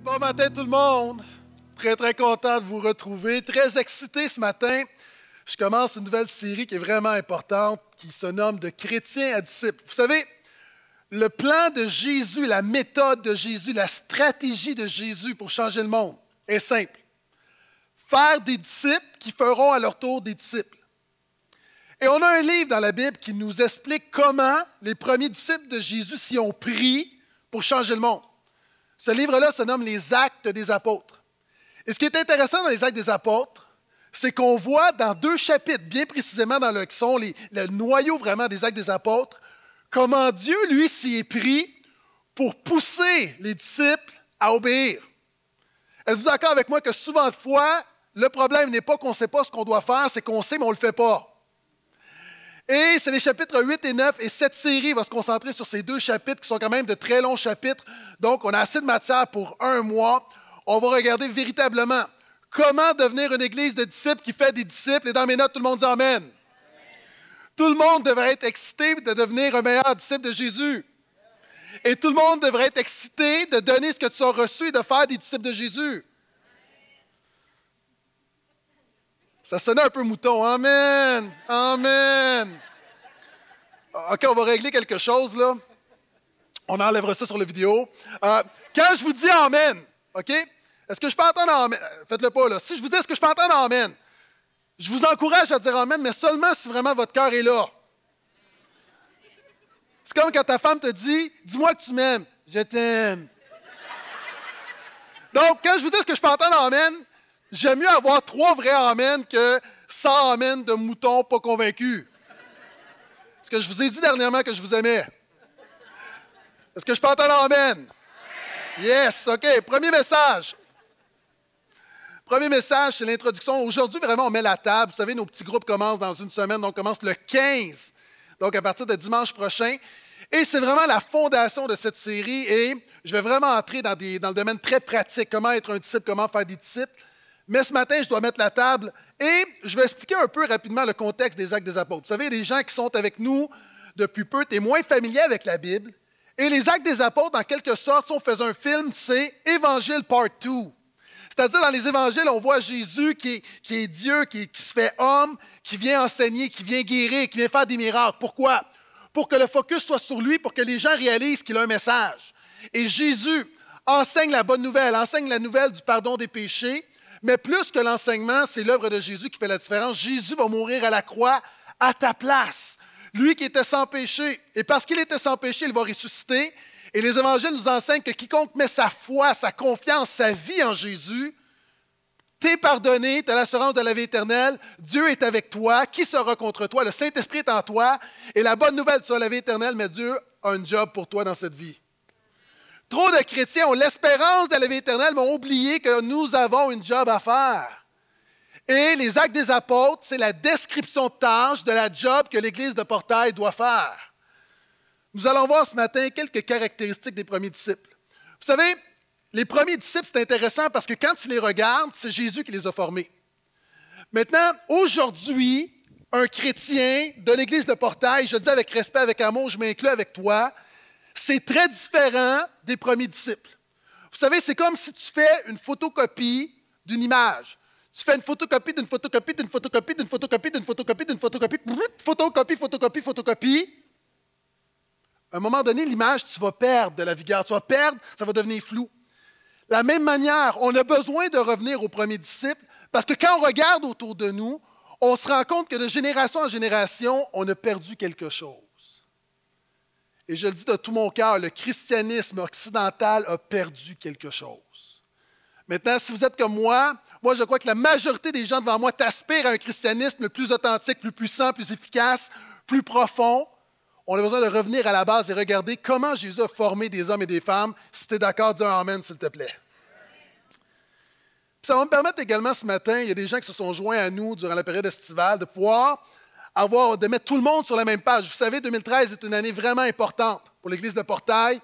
bon matin tout le monde. Très très content de vous retrouver, très excité ce matin. Je commence une nouvelle série qui est vraiment importante, qui se nomme De chrétiens à disciple. Vous savez, le plan de Jésus, la méthode de Jésus, la stratégie de Jésus pour changer le monde est simple. Faire des disciples qui feront à leur tour des disciples. Et on a un livre dans la Bible qui nous explique comment les premiers disciples de Jésus s'y ont pris pour changer le monde. Ce livre-là se nomme Les Actes des Apôtres. Et ce qui est intéressant dans les Actes des Apôtres, c'est qu'on voit dans deux chapitres, bien précisément dans le, sont le noyau vraiment des Actes des Apôtres, comment Dieu, lui, s'y est pris pour pousser les disciples à obéir. Êtes-vous d'accord avec moi que souvent de fois, le problème n'est pas qu'on ne sait pas ce qu'on doit faire, c'est qu'on sait mais on ne le fait pas. Et c'est les chapitres 8 et 9, et cette série va se concentrer sur ces deux chapitres qui sont quand même de très longs chapitres. Donc, on a assez de matière pour un mois. On va regarder véritablement comment devenir une église de disciples qui fait des disciples. Et dans mes notes, tout le monde dit Tout le monde devrait être excité de devenir un meilleur disciple de Jésus. Et tout le monde devrait être excité de donner ce que tu as reçu et de faire des disciples de Jésus. Ça sonnait un peu mouton. Amen! Amen! Ah, OK, on va régler quelque chose, là. On enlèvera ça sur la vidéo. Euh, quand je vous dis Amen, OK? Est-ce que je peux entendre Amen? Euh, faites-le pas, là. Si je vous dis est-ce que je peux entendre Amen, je vous encourage à dire Amen, mais seulement si vraiment votre cœur est là. C'est comme quand ta femme te dit Dis-moi que tu m'aimes. Je t'aime. Donc, quand je vous dis est-ce que je peux entendre Amen, J'aime mieux avoir trois vrais amens que 100 amens de moutons pas convaincus. Est-ce que je vous ai dit dernièrement que je vous aimais? Est-ce que je peux entendre amen? Yes, OK. Premier message. Premier message, c'est l'introduction. Aujourd'hui, vraiment, on met la table. Vous savez, nos petits groupes commencent dans une semaine, donc commence le 15, donc à partir de dimanche prochain. Et c'est vraiment la fondation de cette série. Et je vais vraiment entrer dans, dans le domaine très pratique, comment être un disciple, comment faire des disciples. Mais ce matin, je dois mettre la table et je vais expliquer un peu rapidement le contexte des actes des apôtres. Vous savez, les des gens qui sont avec nous depuis peu, t'es moins familier avec la Bible. Et les actes des apôtres, en quelque sorte, si on faisait un film, c'est Évangile Part 2. C'est-à-dire, dans les évangiles, on voit Jésus qui est, qui est Dieu, qui, qui se fait homme, qui vient enseigner, qui vient guérir, qui vient faire des miracles. Pourquoi? Pour que le focus soit sur lui, pour que les gens réalisent qu'il a un message. Et Jésus enseigne la bonne nouvelle, enseigne la nouvelle du pardon des péchés, mais plus que l'enseignement, c'est l'œuvre de Jésus qui fait la différence. Jésus va mourir à la croix à ta place. Lui qui était sans péché. Et parce qu'il était sans péché, il va ressusciter. Et les évangiles nous enseignent que quiconque met sa foi, sa confiance, sa vie en Jésus, t'es pardonné, t'as l'assurance de la vie éternelle, Dieu est avec toi, qui sera contre toi? Le Saint-Esprit est en toi, et la bonne nouvelle sur la vie éternelle, mais Dieu a un job pour toi dans cette vie. Trop de chrétiens ont l'espérance de la vie éternelle, mais ont oublié que nous avons une job à faire. Et les actes des apôtres, c'est la description de tâche de la job que l'Église de Portail doit faire. Nous allons voir ce matin quelques caractéristiques des premiers disciples. Vous savez, les premiers disciples, c'est intéressant parce que quand tu les regardes, c'est Jésus qui les a formés. Maintenant, aujourd'hui, un chrétien de l'Église de Portail, je dis avec respect, avec amour, je m'inclus avec toi, c'est très différent des premiers disciples. Vous savez, c'est comme si tu fais une photocopie d'une image. Tu fais une photocopie d'une photocopie d'une photocopie d'une photocopie d'une photocopie d'une photocopie, photocopie, photocopie, photocopie. À un moment donné, l'image, tu vas perdre de la vigueur, tu vas perdre, ça va devenir flou. La même manière, on a besoin de revenir aux premiers disciples parce que quand on regarde autour de nous, on se rend compte que de génération en génération, on a perdu quelque chose et je le dis de tout mon cœur, le christianisme occidental a perdu quelque chose. Maintenant, si vous êtes comme moi, moi je crois que la majorité des gens devant moi t'aspirent à un christianisme plus authentique, plus puissant, plus efficace, plus profond. On a besoin de revenir à la base et regarder comment Jésus a formé des hommes et des femmes. Si tu es d'accord, dis un Amen, s'il te plaît. ça va me permettre également ce matin, il y a des gens qui se sont joints à nous durant la période estivale, de pouvoir de mettre tout le monde sur la même page. Vous savez, 2013 est une année vraiment importante pour l'Église de Portail.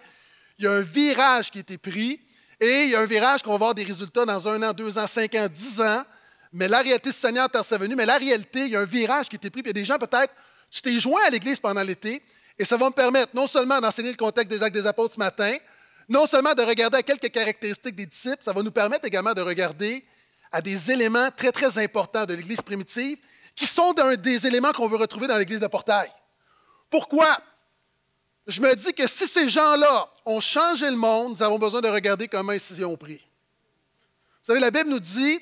Il y a un virage qui a été pris et il y a un virage qu'on va avoir des résultats dans un an, deux ans, cinq ans, dix ans. Mais la réalité, ce Seigneur venu, mais la réalité, il y a un virage qui a été pris. Puis il y a des gens, peut-être, tu t'es joint à l'Église pendant l'été et ça va me permettre non seulement d'enseigner le contexte des actes des apôtres ce matin, non seulement de regarder à quelques caractéristiques des disciples, ça va nous permettre également de regarder à des éléments très, très importants de l'Église primitive qui sont un des éléments qu'on veut retrouver dans l'Église de Portail. Pourquoi? Je me dis que si ces gens-là ont changé le monde, nous avons besoin de regarder comment ils s'y ont pris. Vous savez, la Bible nous dit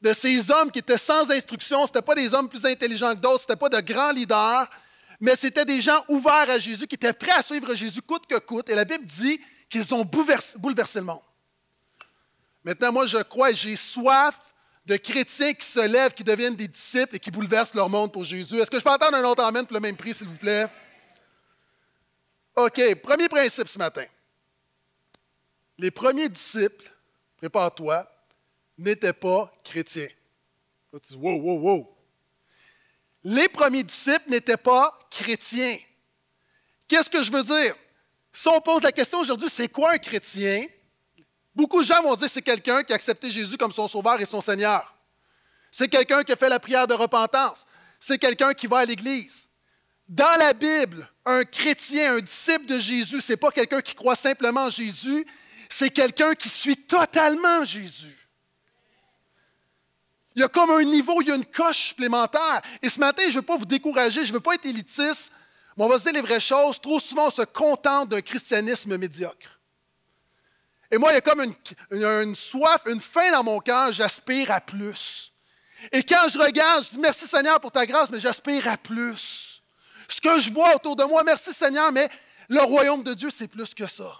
de ces hommes qui étaient sans instruction, ce n'étaient pas des hommes plus intelligents que d'autres, ce n'étaient pas de grands leaders, mais c'était des gens ouverts à Jésus, qui étaient prêts à suivre Jésus coûte que coûte. Et la Bible dit qu'ils ont bouleversé, bouleversé le monde. Maintenant, moi, je crois, j'ai soif de chrétiens qui se lèvent, qui deviennent des disciples et qui bouleversent leur monde pour Jésus. Est-ce que je peux entendre un autre amène pour le même prix, s'il vous plaît? OK, premier principe ce matin. Les premiers disciples, prépare-toi, n'étaient pas chrétiens. tu dis, wow, wow, wow. Les premiers disciples n'étaient pas chrétiens. Qu'est-ce que je veux dire? Si on pose la question aujourd'hui, c'est quoi un chrétien? Beaucoup de gens vont dire que c'est quelqu'un qui a accepté Jésus comme son sauveur et son Seigneur. C'est quelqu'un qui a fait la prière de repentance. C'est quelqu'un qui va à l'Église. Dans la Bible, un chrétien, un disciple de Jésus, ce n'est pas quelqu'un qui croit simplement en Jésus, c'est quelqu'un qui suit totalement Jésus. Il y a comme un niveau, il y a une coche supplémentaire. Et ce matin, je ne veux pas vous décourager, je ne veux pas être élitiste, mais on va se dire les vraies choses. Trop souvent, on se contente d'un christianisme médiocre. Et moi, il y a comme une, soif, une faim dans mon cœur, j'aspire à plus. Et quand je regarde, je dis merci Seigneur pour ta grâce, mais j'aspire à plus. Ce que je vois autour de moi, merci Seigneur, mais le royaume de Dieu, c'est plus que ça.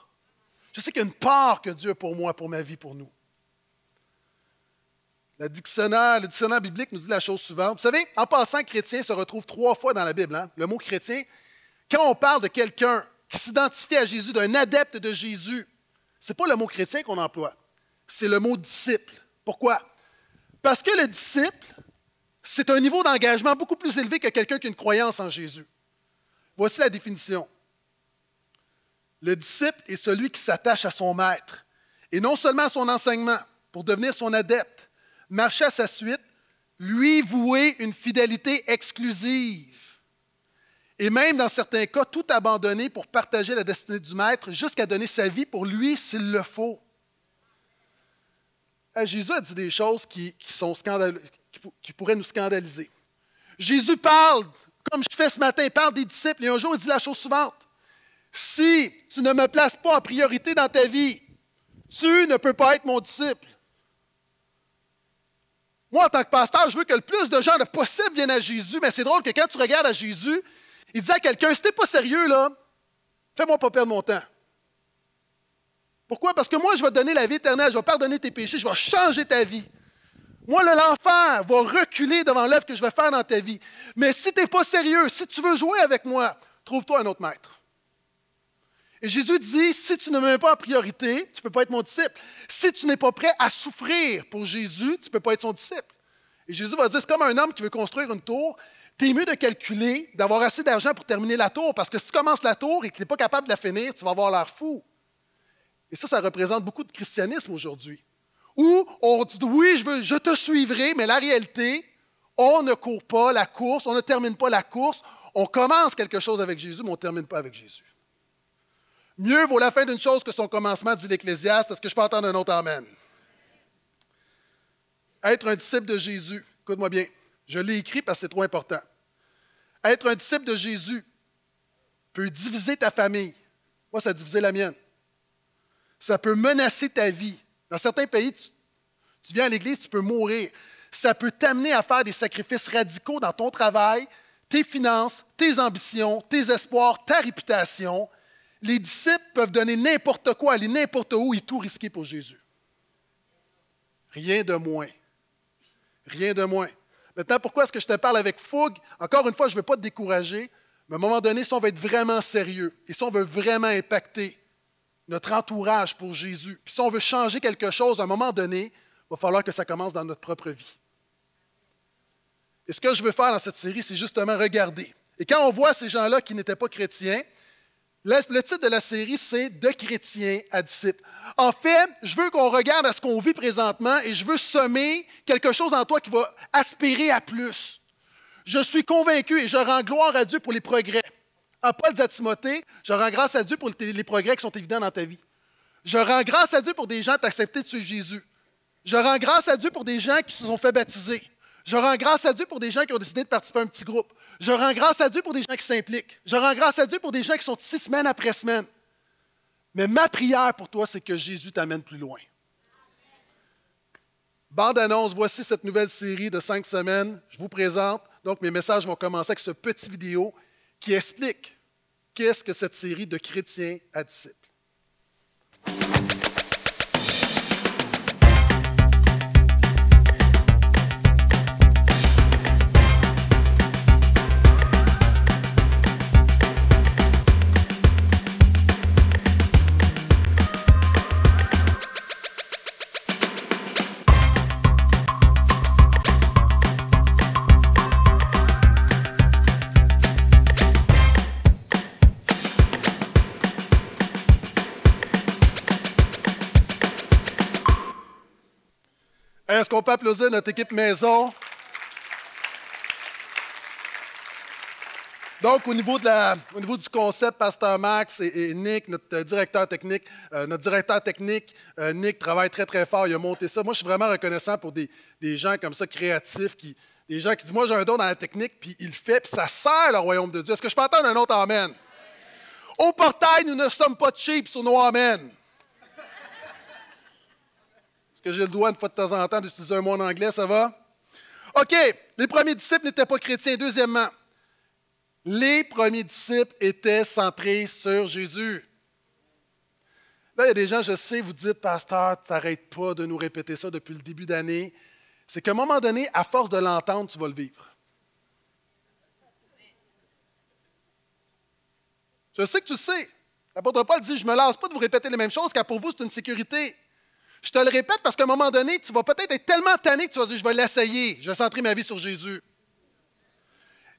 Je sais qu'il y a une part que Dieu a pour moi, pour ma vie, pour nous. Le dictionnaire, le dictionnaire biblique nous dit la chose suivante. Vous savez, en passant, chrétien se retrouve trois fois dans la Bible. Hein. Le mot chrétien, quand on parle de quelqu'un qui s'identifie à Jésus, d'un adepte de Jésus, ce n'est pas le mot chrétien qu'on emploie, c'est le mot disciple. Pourquoi? Parce que le disciple, c'est un niveau d'engagement beaucoup plus élevé que quelqu'un qui a une croyance en Jésus. Voici la définition. Le disciple est celui qui s'attache à son maître, et non seulement à son enseignement, pour devenir son adepte, marcher à sa suite, lui vouer une fidélité exclusive et même dans certains cas, tout abandonner pour partager la destinée du Maître jusqu'à donner sa vie pour lui s'il le faut. Euh, Jésus a dit des choses qui, sont qui pourraient nous scandaliser. Jésus parle, comme je fais ce matin, il parle des disciples, et un jour il dit la chose suivante. Si tu ne me places pas en priorité dans ta vie, tu ne peux pas être mon disciple. Moi, en tant que pasteur, je veux que le plus de gens le possible viennent à Jésus, mais c'est drôle que quand tu regardes à Jésus, il dit à quelqu'un, si t'es pas sérieux, là, fais-moi pas perdre mon temps. Pourquoi? Parce que moi, je vais te donner la vie éternelle, je vais pardonner tes péchés, je vais changer ta vie. Moi, l'enfer va reculer devant l'œuvre que je vais faire dans ta vie. Mais si tu n'es pas sérieux, si tu veux jouer avec moi, trouve-toi un autre maître. Et Jésus dit, si tu ne me mets pas en priorité, tu ne peux pas être mon disciple. Si tu n'es pas prêt à souffrir pour Jésus, tu ne peux pas être son disciple. Et Jésus va dire, c'est comme un homme qui veut construire une tour. T'es mieux de calculer, d'avoir assez d'argent pour terminer la tour, parce que si tu commences la tour et que tu n'es pas capable de la finir, tu vas avoir l'air fou. Et ça, ça représente beaucoup de christianisme aujourd'hui. Où on dit oui, je, je te suivrai, mais la réalité, on ne court pas la course, on ne termine pas la course, on commence quelque chose avec Jésus, mais on ne termine pas avec Jésus. Mieux vaut la fin d'une chose que son commencement, dit l'Ecclésiaste. Est-ce que je peux entendre un autre Amen? Être un disciple de Jésus, écoute-moi bien, je l'ai écrit parce que c'est trop important. Être un disciple de Jésus peut diviser ta famille. Moi, ça a divisé la mienne. Ça peut menacer ta vie. Dans certains pays, tu, viens à l'Église, tu peux mourir. Ça peut t'amener à faire des sacrifices radicaux dans ton travail, tes finances, tes ambitions, tes espoirs, ta réputation. Les disciples peuvent donner n'importe quoi, aller n'importe où et tout risquer pour Jésus. Rien de moins. Rien de moins. Maintenant, pourquoi est-ce que je te parle avec fougue? Encore une fois, je ne veux pas te décourager, mais à un moment donné, si on veut être vraiment sérieux et si on veut vraiment impacter notre entourage pour Jésus, puis si on veut changer quelque chose, à un moment donné, il va falloir que ça commence dans notre propre vie. Et ce que je veux faire dans cette série, c'est justement regarder. Et quand on voit ces gens-là qui n'étaient pas chrétiens, le titre de la série, c'est De chrétien à disciple. En fait, je veux qu'on regarde à ce qu'on vit présentement et je veux semer quelque chose en toi qui va aspirer à plus. Je suis convaincu et je rends gloire à Dieu pour les progrès. À Paul dit à Timothée, je rends grâce à Dieu pour les progrès qui sont évidents dans ta vie. Je rends grâce à Dieu pour des gens accepté de suivre Jésus. Je rends grâce à Dieu pour des gens qui se sont fait baptiser. Je rends grâce à Dieu pour des gens qui ont décidé de participer à un petit groupe. Je rends grâce à Dieu pour des gens qui s'impliquent. Je rends grâce à Dieu pour des gens qui sont ici semaine après semaine. Mais ma prière pour toi, c'est que Jésus t'amène plus loin. Bande annonce, voici cette nouvelle série de cinq semaines. Je vous présente. Donc, mes messages vont commencer avec ce petit vidéo qui explique qu'est-ce que cette série de chrétiens à disciples. est peut applaudir notre équipe maison? Donc, au niveau, de la, niveau, du concept, Pasteur Max et, Nick, euh, euh, notre directeur technique, notre directeur technique, Nick, travaille très, très fort. Il a monté ça. Moi, je suis vraiment reconnaissant pour des, gens comme ça, créatifs, qui, des gens qui disent Moi, j'ai un don dans la technique, puis il le fait, puis ça sert le royaume de Dieu. Est-ce que je peux entendre un autre Amen? Au portail, nous ne sommes pas cheap sur nos Amen. Est-ce que j'ai le droit, une fois de temps en temps, d'utiliser un mot en anglais, ça va? OK, les premiers disciples n'étaient pas chrétiens. Deuxièmement, les premiers disciples étaient centrés sur Jésus. Là, il y a des gens, je sais, vous dites, pasteur, tu n'arrêtes pas de nous répéter ça depuis le début d'année. C'est qu'à un moment donné, à force de l'entendre, tu vas le vivre. Je sais que tu sais. L'apôtre Paul dit, je ne me lasse pas de vous répéter les mêmes choses, car pour vous, c'est une sécurité. Je te le répète parce qu'à un moment donné, tu vas peut-être être tellement tanné que tu vas dire, je vais l'essayer, je vais centrer ma vie sur Jésus.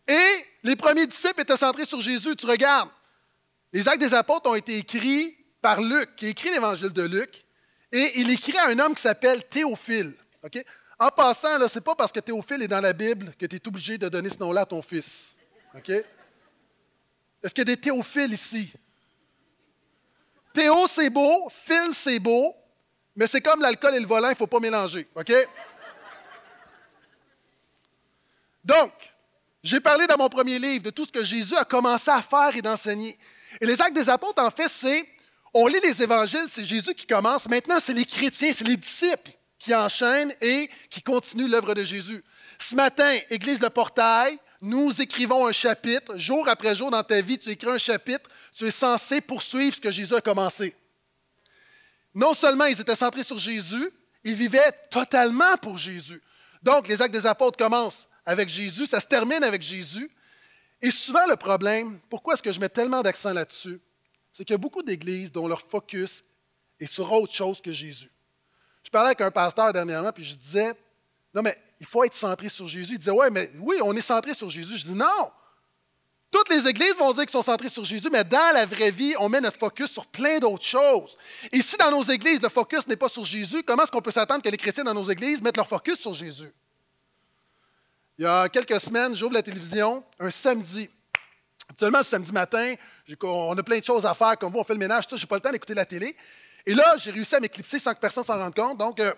Et les premiers disciples étaient centrés sur Jésus. Tu regardes, les actes des apôtres ont été écrits par Luc, qui écrit l'évangile de Luc, et il écrit à un homme qui s'appelle Théophile. En passant, ce n'est pas parce que Théophile est dans la Bible que tu es obligé de donner ce nom-là à ton fils. Est-ce qu'il y a des théophiles ici? Théo, c'est beau, Phil, c'est beau, mais c'est comme l'alcool et le volant, il ne faut pas mélanger, OK? Donc, j'ai parlé dans mon premier livre de tout ce que Jésus a commencé à faire et d'enseigner. Et les actes des apôtres, en fait, c'est, on lit les évangiles, c'est Jésus qui commence. Maintenant, c'est les chrétiens, c'est les disciples qui enchaînent et qui continuent l'œuvre de Jésus. Ce matin, Église Le Portail, nous écrivons un chapitre. Jour après jour dans ta vie, tu écris un chapitre. Tu es censé poursuivre ce que Jésus a commencé non seulement ils étaient centrés sur Jésus, ils vivaient totalement pour Jésus. Donc, les actes des apôtres commencent avec Jésus, ça se termine avec Jésus. Et souvent, le problème, pourquoi est-ce que je mets tellement d'accent là-dessus, c'est qu'il y a beaucoup d'églises dont leur focus est sur autre chose que Jésus. Je parlais avec un pasteur dernièrement, puis je disais, non, mais il faut être centré sur Jésus. Il disait, Oui, mais oui, on est centré sur Jésus. Je dis, non, toutes les églises vont dire qu'ils sont centrées sur Jésus, mais dans la vraie vie, on met notre focus sur plein d'autres choses. Et si dans nos églises, le focus n'est pas sur Jésus, comment est-ce qu'on peut s'attendre que les chrétiens dans nos églises mettent leur focus sur Jésus? Il y a quelques semaines, j'ouvre la télévision, un samedi. Actuellement, samedi matin, on a plein de choses à faire, comme vous, on fait le ménage, je n'ai pas le temps d'écouter la télé. Et là, j'ai réussi à m'éclipser sans que personne s'en rende compte. Donc, euh,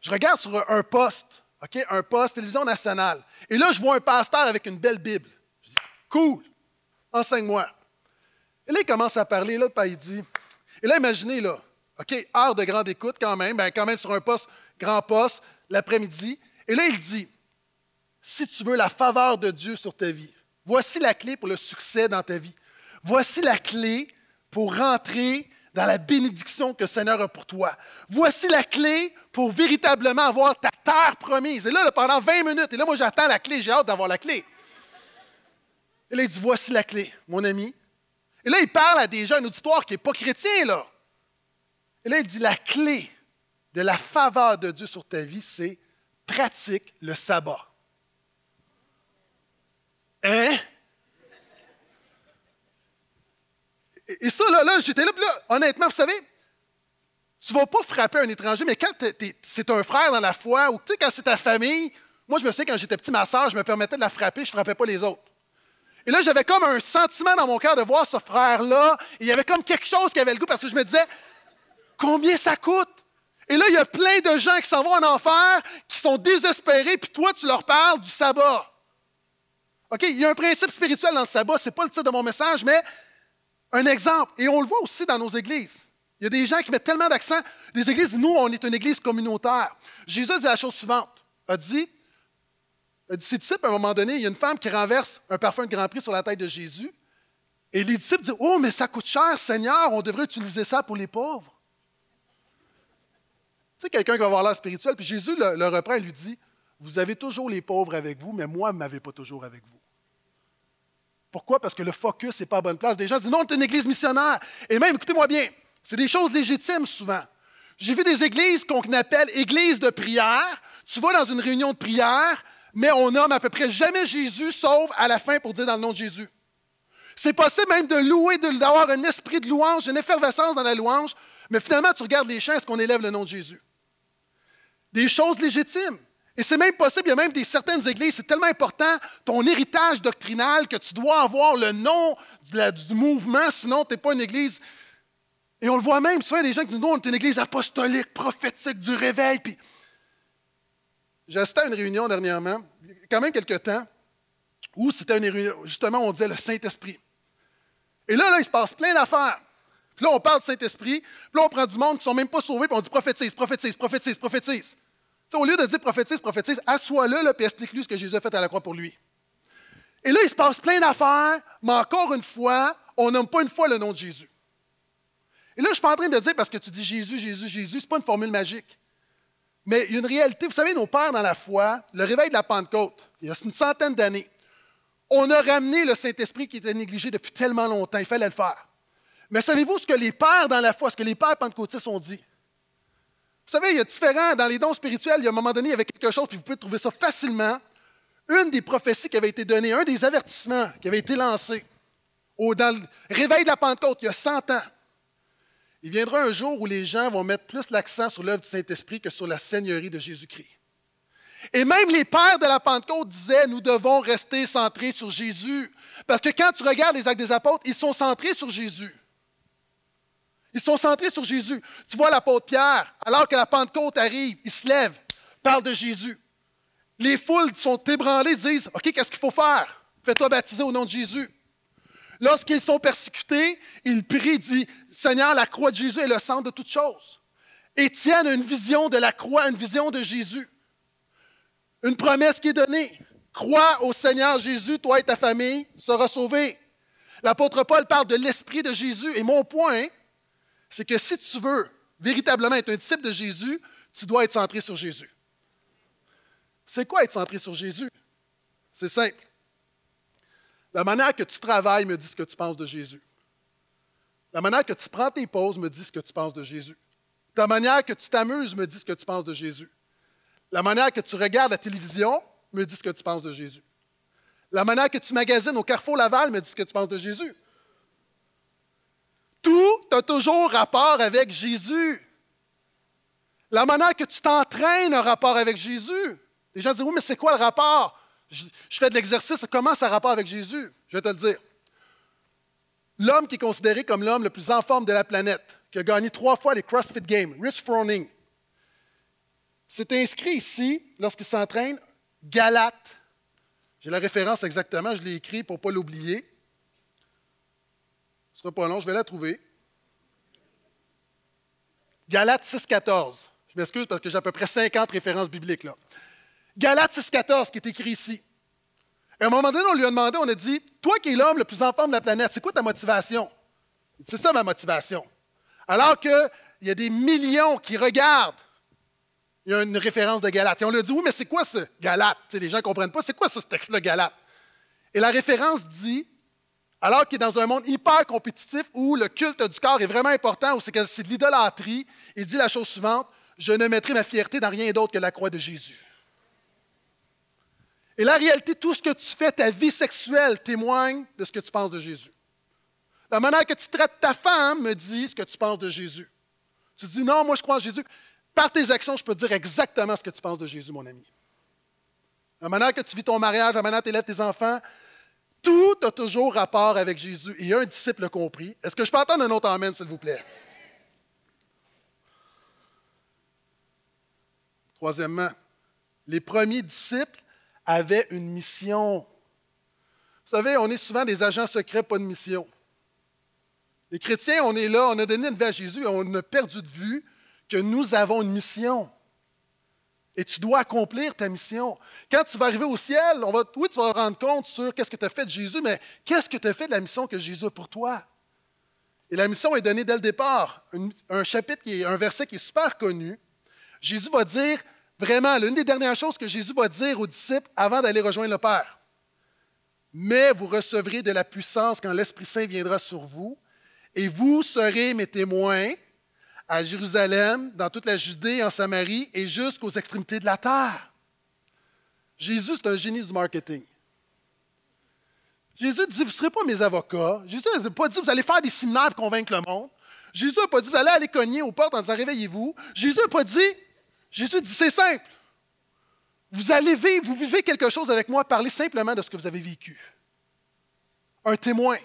je regarde sur un poste OK, un poste, télévision nationale. Et là, je vois un pasteur avec une belle Bible. Je dis, cool, enseigne-moi. Et là, il commence à parler, là, il dit, et là, imaginez, là, OK, heure de grande écoute quand même, Bien, quand même sur un poste, grand poste, l'après-midi. Et là, il dit, si tu veux la faveur de Dieu sur ta vie, voici la clé pour le succès dans ta vie. Voici la clé pour rentrer dans la bénédiction que le Seigneur a pour toi. Voici la clé pour véritablement avoir ta terre promise. Et là, pendant 20 minutes, et là, moi, j'attends la clé, j'ai hâte d'avoir la clé. Et là, il dit, voici la clé, mon ami. Et là, il parle à déjà un auditoire qui n'est pas chrétien, là. Et là, il dit, la clé de la faveur de Dieu sur ta vie, c'est pratique le sabbat. Hein? Et, ça, là, j'étais là, puis là, honnêtement, vous savez, tu ne vas pas frapper un étranger, mais quand c'est un frère dans la foi, ou tu sais, quand c'est ta famille, moi, je me souviens, quand j'étais petit, ma soeur, je me permettais de la frapper, je ne frappais pas les autres. Et là, j'avais comme un sentiment dans mon cœur de voir ce frère-là. Il y avait comme quelque chose qui avait le goût parce que je me disais, combien ça coûte? Et là, il y a plein de gens qui s'en vont en enfer, qui sont désespérés, puis toi, tu leur parles du sabbat. OK? Il y a un principe spirituel dans le sabbat, c'est pas le titre de mon message, mais un exemple, et on le voit aussi dans nos églises. Il y a des gens qui mettent tellement d'accent. Des églises, nous, on est une église communautaire. Jésus dit la chose suivante. A dit, a dit, ses disciples, à un moment donné, il y a une femme qui renverse un parfum de Grand Prix sur la tête de Jésus. Et les disciples disent, oh, mais ça coûte cher, Seigneur, on devrait utiliser ça pour les pauvres. Tu sais, quelqu'un qui va avoir l'air spirituel, puis Jésus le, reprend et lui dit, vous avez toujours les pauvres avec vous, mais moi, je ne m'avais pas toujours avec vous. Pourquoi? Parce que le focus n'est pas à bonne place. Des gens disent non, c'est une église missionnaire. Et même, écoutez-moi bien, c'est des choses légitimes souvent. J'ai vu des églises qu'on appelle églises de prière. Tu vas dans une réunion de prière, mais on nomme à peu près jamais Jésus, sauf à la fin pour dire dans le nom de Jésus. C'est possible même de louer, d'avoir un esprit de louange, une effervescence dans la louange, mais finalement, tu regardes les choses est-ce qu'on élève le nom de Jésus? Des choses légitimes. Et c'est même possible, il y a même des certaines églises, c'est tellement important, ton héritage doctrinal, que tu dois avoir le nom du mouvement, sinon tu n'es pas une église. Et on le voit même, souvent, des gens qui nous disent, on est une église apostolique, prophétique, du réveil. Puis... assisté à une réunion dernièrement, quand même quelques temps, où c'était une réunion, justement, on disait le Saint-Esprit. Et là, là, il se passe plein d'affaires. Puis là, on parle du Saint-Esprit, puis là, on prend du monde qui ne sont même pas sauvés, puis on dit prophétise, prophétise, prophétise, prophétise au lieu de dire prophétise, prophétise, assois-le, et explique-lui ce que Jésus a fait à la croix pour lui. Et là, il se passe plein d'affaires, mais encore une fois, on nomme pas une fois le nom de Jésus. Et là, je suis pas en train de dire parce que tu dis Jésus, Jésus, Jésus, ce n'est pas une formule magique. Mais il y a une réalité. Vous savez, nos pères dans la foi, le réveil de la Pentecôte, il y a une centaine d'années, on a ramené le Saint-Esprit qui était négligé depuis tellement longtemps. Il fallait le faire. Mais savez-vous ce que les pères dans la foi, ce que les pères pentecôtistes ont dit? Vous savez, il y a différents, dans les dons spirituels, il y a un moment donné, il y avait quelque chose, puis vous pouvez trouver ça facilement. Une des prophéties qui avait été donnée, un des avertissements qui avait été lancé au, dans le réveil de la Pentecôte, il y a 100 ans. Il viendra un jour où les gens vont mettre plus l'accent sur l'œuvre du Saint-Esprit que sur la seigneurie de Jésus-Christ. Et même les pères de la Pentecôte disaient, nous devons rester centrés sur Jésus. Parce que quand tu regardes les actes des apôtres, ils sont centrés sur Jésus. Ils sont centrés sur Jésus. Tu vois l'apôtre Pierre, alors que la Pentecôte arrive, il se lève, parle de Jésus. Les foules sont ébranlées, disent OK, qu'est-ce qu'il faut faire Fais-toi baptiser au nom de Jésus. Lorsqu'ils sont persécutés, ils prient, disent Seigneur, la croix de Jésus est le centre de toute chose. Et tiennent une vision de la croix, une vision de Jésus. Une promesse qui est donnée. Crois au Seigneur Jésus, toi et ta famille sera sauvé. L'apôtre Paul parle de l'esprit de Jésus. Et mon point, hein, c'est que si tu veux véritablement être un disciple de Jésus, tu dois être centré sur Jésus. C'est quoi être centré sur Jésus? C'est simple. La manière que tu travailles me dit ce que tu penses de Jésus. La manière que tu prends tes pauses me dit ce que tu penses de Jésus. La manière que tu t'amuses me dit ce que tu penses de Jésus. La manière que tu regardes la télévision me dit ce que tu penses de Jésus. La manière que tu magasines au Carrefour Laval me dit ce que tu penses de Jésus. Tout a toujours rapport avec Jésus. La manière que tu t'entraînes a rapport avec Jésus. Les gens disent, oui, mais c'est quoi le rapport? Je, fais de l'exercice, comment ça a rapport avec Jésus? Je vais te le dire. L'homme qui est considéré comme l'homme le plus en forme de la planète, qui a gagné trois fois les CrossFit Games, Rich Froning, c'est inscrit ici, lorsqu'il s'entraîne, Galate. J'ai la référence exactement, je l'ai écrit pour ne pas l'oublier. Ce sera pas long, je vais la trouver. Galates 6,14. Je m'excuse parce que j'ai à peu près 50 références bibliques là. Galates 6,14 qui est écrit ici. Et à un moment donné, on lui a demandé, on a dit Toi qui es l'homme le plus en forme de la planète, c'est quoi ta motivation C'est ça ma motivation. Alors qu'il y a des millions qui regardent. Il y a une référence de Galate. Et on lui a dit Oui, mais c'est quoi ce Galate C'est Les gens ne comprennent pas. C'est quoi ce texte-là, Galate Et la référence dit alors qu'il est dans un monde hyper compétitif où le culte du corps est vraiment important, où c'est de l'idolâtrie, il dit la chose suivante Je ne mettrai ma fierté dans rien d'autre que la croix de Jésus. Et la réalité, tout ce que tu fais, ta vie sexuelle témoigne de ce que tu penses de Jésus. La manière que tu traites ta femme me dit ce que tu penses de Jésus. Tu dis non, moi je crois en Jésus. Par tes actions, je peux dire exactement ce que tu penses de Jésus, mon ami. La manière que tu vis ton mariage, la manière que tu élèves tes enfants, tout a toujours rapport avec Jésus et un disciple compris. Est-ce que je peux entendre un autre Amen, s'il vous plaît? Troisièmement, les premiers disciples avaient une mission. Vous savez, on est souvent des agents secrets, pas de mission. Les chrétiens, on est là, on a donné une vie à Jésus et on a perdu de vue que nous avons une mission. Et tu dois accomplir ta mission. Quand tu vas arriver au ciel, on va, oui, tu vas te rendre compte sur qu'est-ce que tu as fait de Jésus, mais qu'est-ce que tu as fait de la mission que Jésus a pour toi? Et la mission est donnée dès le départ. un chapitre, est, un verset qui est super connu. Jésus va dire, vraiment, l'une des dernières choses que Jésus va dire aux disciples avant d'aller rejoindre le Père. Mais vous recevrez de la puissance quand l'Esprit Saint viendra sur vous, et vous serez mes témoins à Jérusalem, dans toute la Judée, en Samarie et jusqu'aux extrémités de la terre. Jésus, c'est un génie du marketing. Jésus dit, vous ne serez pas mes avocats. Jésus n'a pas dit, vous allez faire des séminaires pour convaincre le monde. Jésus n'a pas dit, vous allez aller cogner aux portes en disant, réveillez-vous. Jésus n'a pas dit, Jésus dit, c'est simple. Vous allez vivre, vous vivez quelque chose avec moi, parlez simplement de ce que vous avez vécu. Un témoin.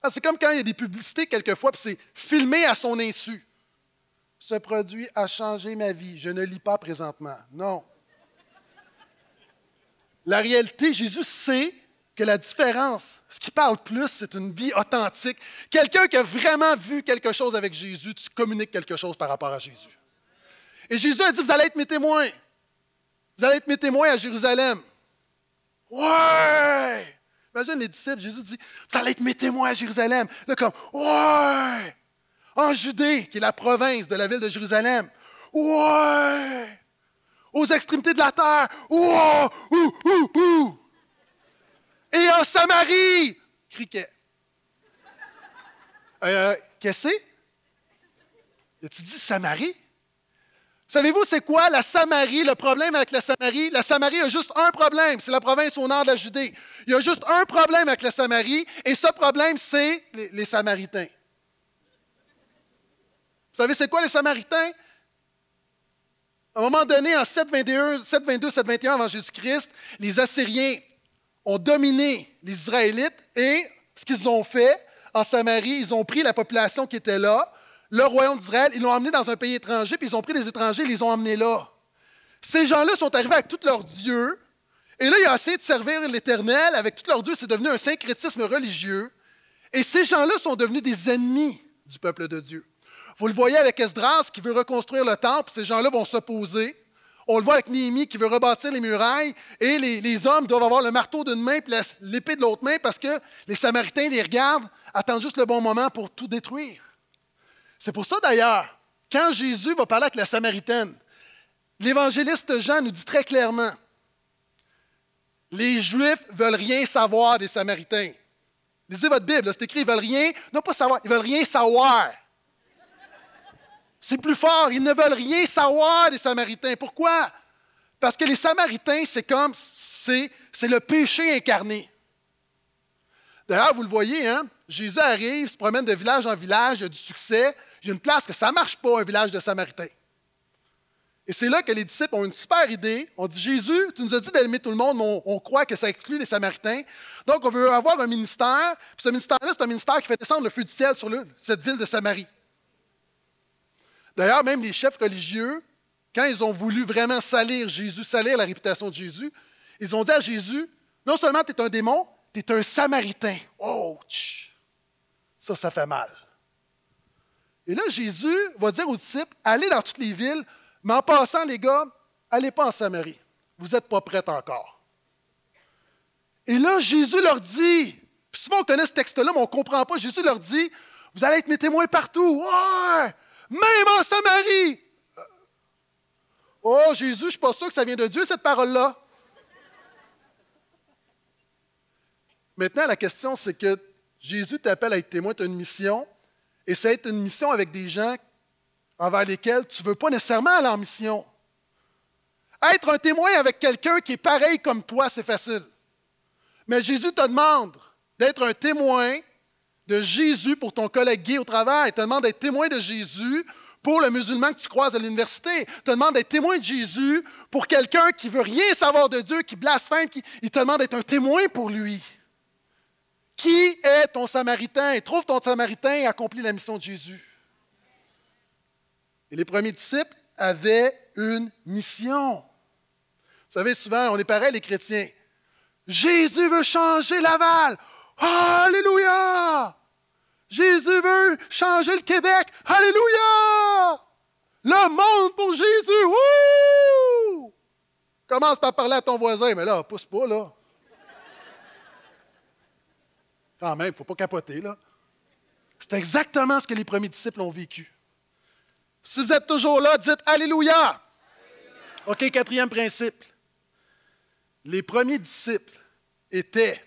Ah, c'est comme quand il y a des publicités quelquefois, puis c'est filmé à son insu ce produit a changé ma vie. Je ne lis pas présentement. Non. La réalité, Jésus sait que la différence, ce qui parle plus, c'est une vie authentique. Quelqu'un qui a vraiment vu quelque chose avec Jésus, tu communiques quelque chose par rapport à Jésus. Et Jésus a dit, vous allez être mes témoins. Vous allez être mes témoins à Jérusalem. Ouais! Imagine les disciples, Jésus dit, vous allez être mes témoins à Jérusalem. Là, comme, ouais! en Judée, qui est la province de la ville de Jérusalem. Ouais! Aux extrémités de la terre. Ouah! Ouh, ouh, ouh! Et en Samarie, criquet. Euh, qu'est-ce que c'est? Tu dis Samarie? Savez-vous c'est quoi la Samarie, le problème avec la Samarie? La Samarie a juste un problème, c'est la province au nord de la Judée. Il y a juste un problème avec la Samarie, et ce problème, c'est les Samaritains savez, c'est quoi les Samaritains? À un moment donné, en 722, 721 avant Jésus-Christ, les Assyriens ont dominé les Israélites et ce qu'ils ont fait en Samarie, ils ont pris la population qui était là, le royaume d'Israël, ils l'ont emmené dans un pays étranger, puis ils ont pris des étrangers et les ont emmenés là. Ces gens-là sont arrivés avec tous leurs dieux, et là, ils ont essayé de servir l'Éternel avec tous leurs dieux, c'est devenu un syncrétisme religieux, et ces gens-là sont devenus des ennemis du peuple de Dieu. Vous le voyez avec Esdras qui veut reconstruire le temple, ces gens-là vont s'opposer. On le voit avec Néhémie qui veut rebâtir les murailles et les, hommes doivent avoir le marteau d'une main et l'épée de l'autre main parce que les Samaritains les regardent, attendent juste le bon moment pour tout détruire. C'est pour ça d'ailleurs, quand Jésus va parler avec la Samaritaine, l'évangéliste Jean nous dit très clairement, les Juifs veulent rien savoir des Samaritains. Lisez votre Bible, c'est écrit, ils veulent rien, pas savoir, ils veulent rien savoir c'est plus fort. Ils ne veulent rien savoir des Samaritains. Pourquoi? Parce que les Samaritains, c'est comme, c'est, le péché incarné. D'ailleurs, vous le voyez, hein? Jésus arrive, se promène de village en village, il a du succès. Il y a une place que ça ne marche pas, un village de Samaritains. Et c'est là que les disciples ont une super idée. On dit Jésus, tu nous as dit d'aimer tout le monde, on, croit que ça exclut les Samaritains. Donc, on veut avoir un ministère. Puis ce ministère-là, c'est un ministère qui fait descendre le feu du ciel sur cette ville de Samarie. D'ailleurs, même les chefs religieux, quand ils ont voulu vraiment salir Jésus, salir la réputation de Jésus, ils ont dit à Jésus, non seulement tu es un démon, tu es un samaritain. Oh, ça, ça fait mal. Et là, Jésus va dire aux disciples, allez dans toutes les villes, mais en passant, les gars, allez pas en Samarie. Vous n'êtes pas prêts encore. Et là, Jésus leur dit, puis souvent on connaît ce texte-là, mais on ne comprend pas, Jésus leur dit, vous allez être mes témoins partout. Ouais! Même en Samarie. Oh, Jésus, je ne suis pas sûr que ça vient de Dieu, cette parole-là. Maintenant, la question, c'est que Jésus t'appelle à être témoin, tu as une mission, et c'est être une mission avec des gens envers lesquels tu ne veux pas nécessairement aller en mission. Être un témoin avec quelqu'un qui est pareil comme toi, c'est facile. Mais Jésus te demande d'être un témoin de Jésus pour ton collègue gay au travail. te demande d'être témoin de Jésus pour le musulman que tu croises à l'université. te demande d'être témoin de Jésus pour quelqu'un qui veut rien savoir de Dieu, qui blasphème. Qui... Il te demande d'être un témoin pour lui. Qui est ton Samaritain? Trouve ton Samaritain et accomplis la mission de Jésus. Et les premiers disciples avaient une mission. Vous savez, souvent, on est pareil, les chrétiens. Jésus veut changer Laval. Alléluia! Jésus veut changer le Québec. Alléluia! Le monde pour Jésus. Ouh! Commence par parler à ton voisin, mais là, pousse pas, là. Quand même, il ne faut pas capoter, là. C'est exactement ce que les premiers disciples ont vécu. Si vous êtes toujours là, dites Alléluia. Alléluia. OK, quatrième principe. Les premiers disciples étaient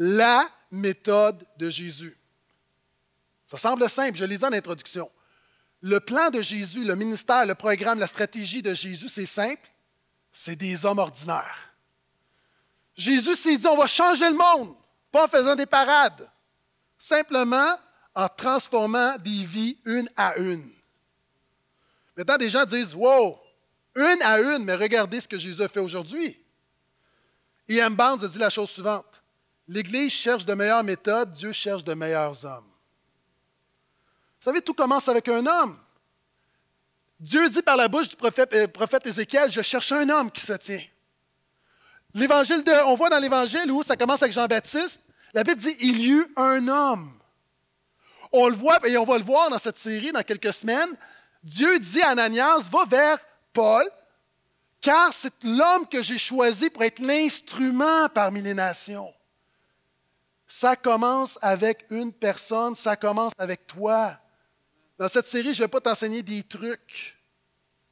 la méthode de Jésus. Ça semble simple, je l'ai dit en introduction. Le plan de Jésus, le ministère, le programme, la stratégie de Jésus, c'est simple, c'est des hommes ordinaires. Jésus s'est dit, on va changer le monde, pas en faisant des parades, simplement en transformant des vies une à une. Maintenant, des gens disent, wow, une à une, mais regardez ce que Jésus a fait aujourd'hui. Et M. Barnes a dit la chose suivante. L'Église cherche de meilleures méthodes, Dieu cherche de meilleurs hommes. Vous savez, tout commence avec un homme. Dieu dit par la bouche du prophète, euh, Ézéchiel, je cherche un homme qui se tient. L'évangile de, on voit dans l'évangile où ça commence avec Jean-Baptiste, la Bible dit, il y eut un homme. On le voit, et on va le voir dans cette série dans quelques semaines, Dieu dit à Ananias, va vers Paul, car c'est l'homme que j'ai choisi pour être l'instrument parmi les nations. Ça commence avec une personne, ça commence avec toi. Dans cette série, je ne vais pas t'enseigner des trucs.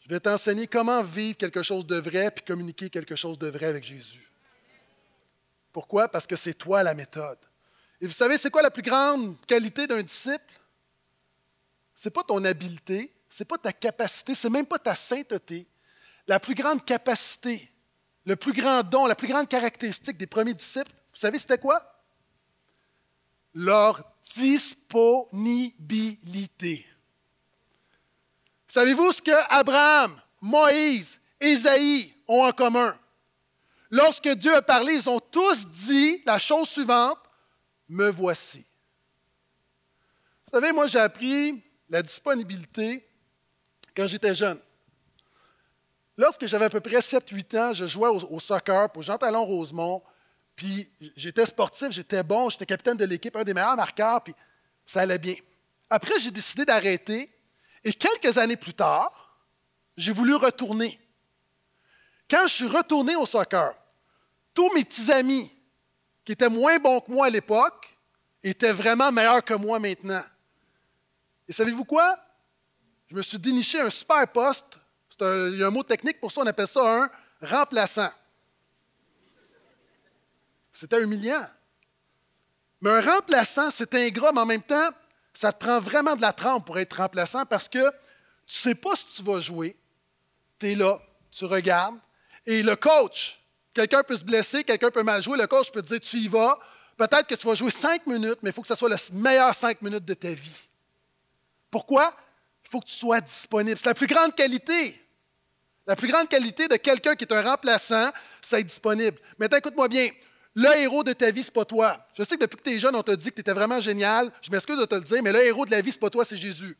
Je vais t'enseigner comment vivre quelque chose de vrai puis communiquer quelque chose de vrai avec Jésus. Pourquoi? Parce que c'est toi la méthode. Et vous savez, c'est quoi la plus grande qualité d'un disciple? Ce n'est pas ton habileté, ce n'est pas ta capacité, ce n'est même pas ta sainteté. La plus grande capacité, le plus grand don, la plus grande caractéristique des premiers disciples, vous savez, c'était quoi? leur disponibilité. Savez-vous ce que Abraham, Moïse, Isaïe ont en commun? Lorsque Dieu a parlé, ils ont tous dit la chose suivante, me voici. Vous savez, moi j'ai appris la disponibilité quand j'étais jeune. Lorsque j'avais à peu près 7-8 ans, je jouais au, soccer pour Jean Talon Rosemont puis j'étais sportif, j'étais bon, j'étais capitaine de l'équipe, un des meilleurs marqueurs, puis ça allait bien. Après, j'ai décidé d'arrêter et quelques années plus tard, j'ai voulu retourner. Quand je suis retourné au soccer, tous mes petits amis qui étaient moins bons que moi à l'époque étaient vraiment meilleurs que moi maintenant. Et savez-vous quoi? Je me suis déniché un super poste. il y a un mot technique pour ça, on appelle ça un remplaçant. C'était humiliant. Mais un remplaçant, c'est ingrat, mais en même temps, ça te prend vraiment de la trempe pour être remplaçant parce que tu ne sais pas si tu vas jouer. Tu es là, tu regardes. Et le coach, quelqu'un peut se blesser, quelqu'un peut mal jouer. Le coach peut te dire Tu y vas. Peut-être que tu vas jouer cinq minutes, mais il faut que ce soit les meilleures cinq minutes de ta vie. Pourquoi? Il faut que tu sois disponible. C'est la plus grande qualité. La plus grande qualité de quelqu'un qui est un remplaçant, c'est être disponible. Mais écoute-moi bien le héros de ta vie, c'est pas toi. Je sais que depuis que tu es jeune, on te dit que tu étais vraiment génial. Je m'excuse de te le dire, mais le héros de la vie, c'est pas toi, c'est Jésus.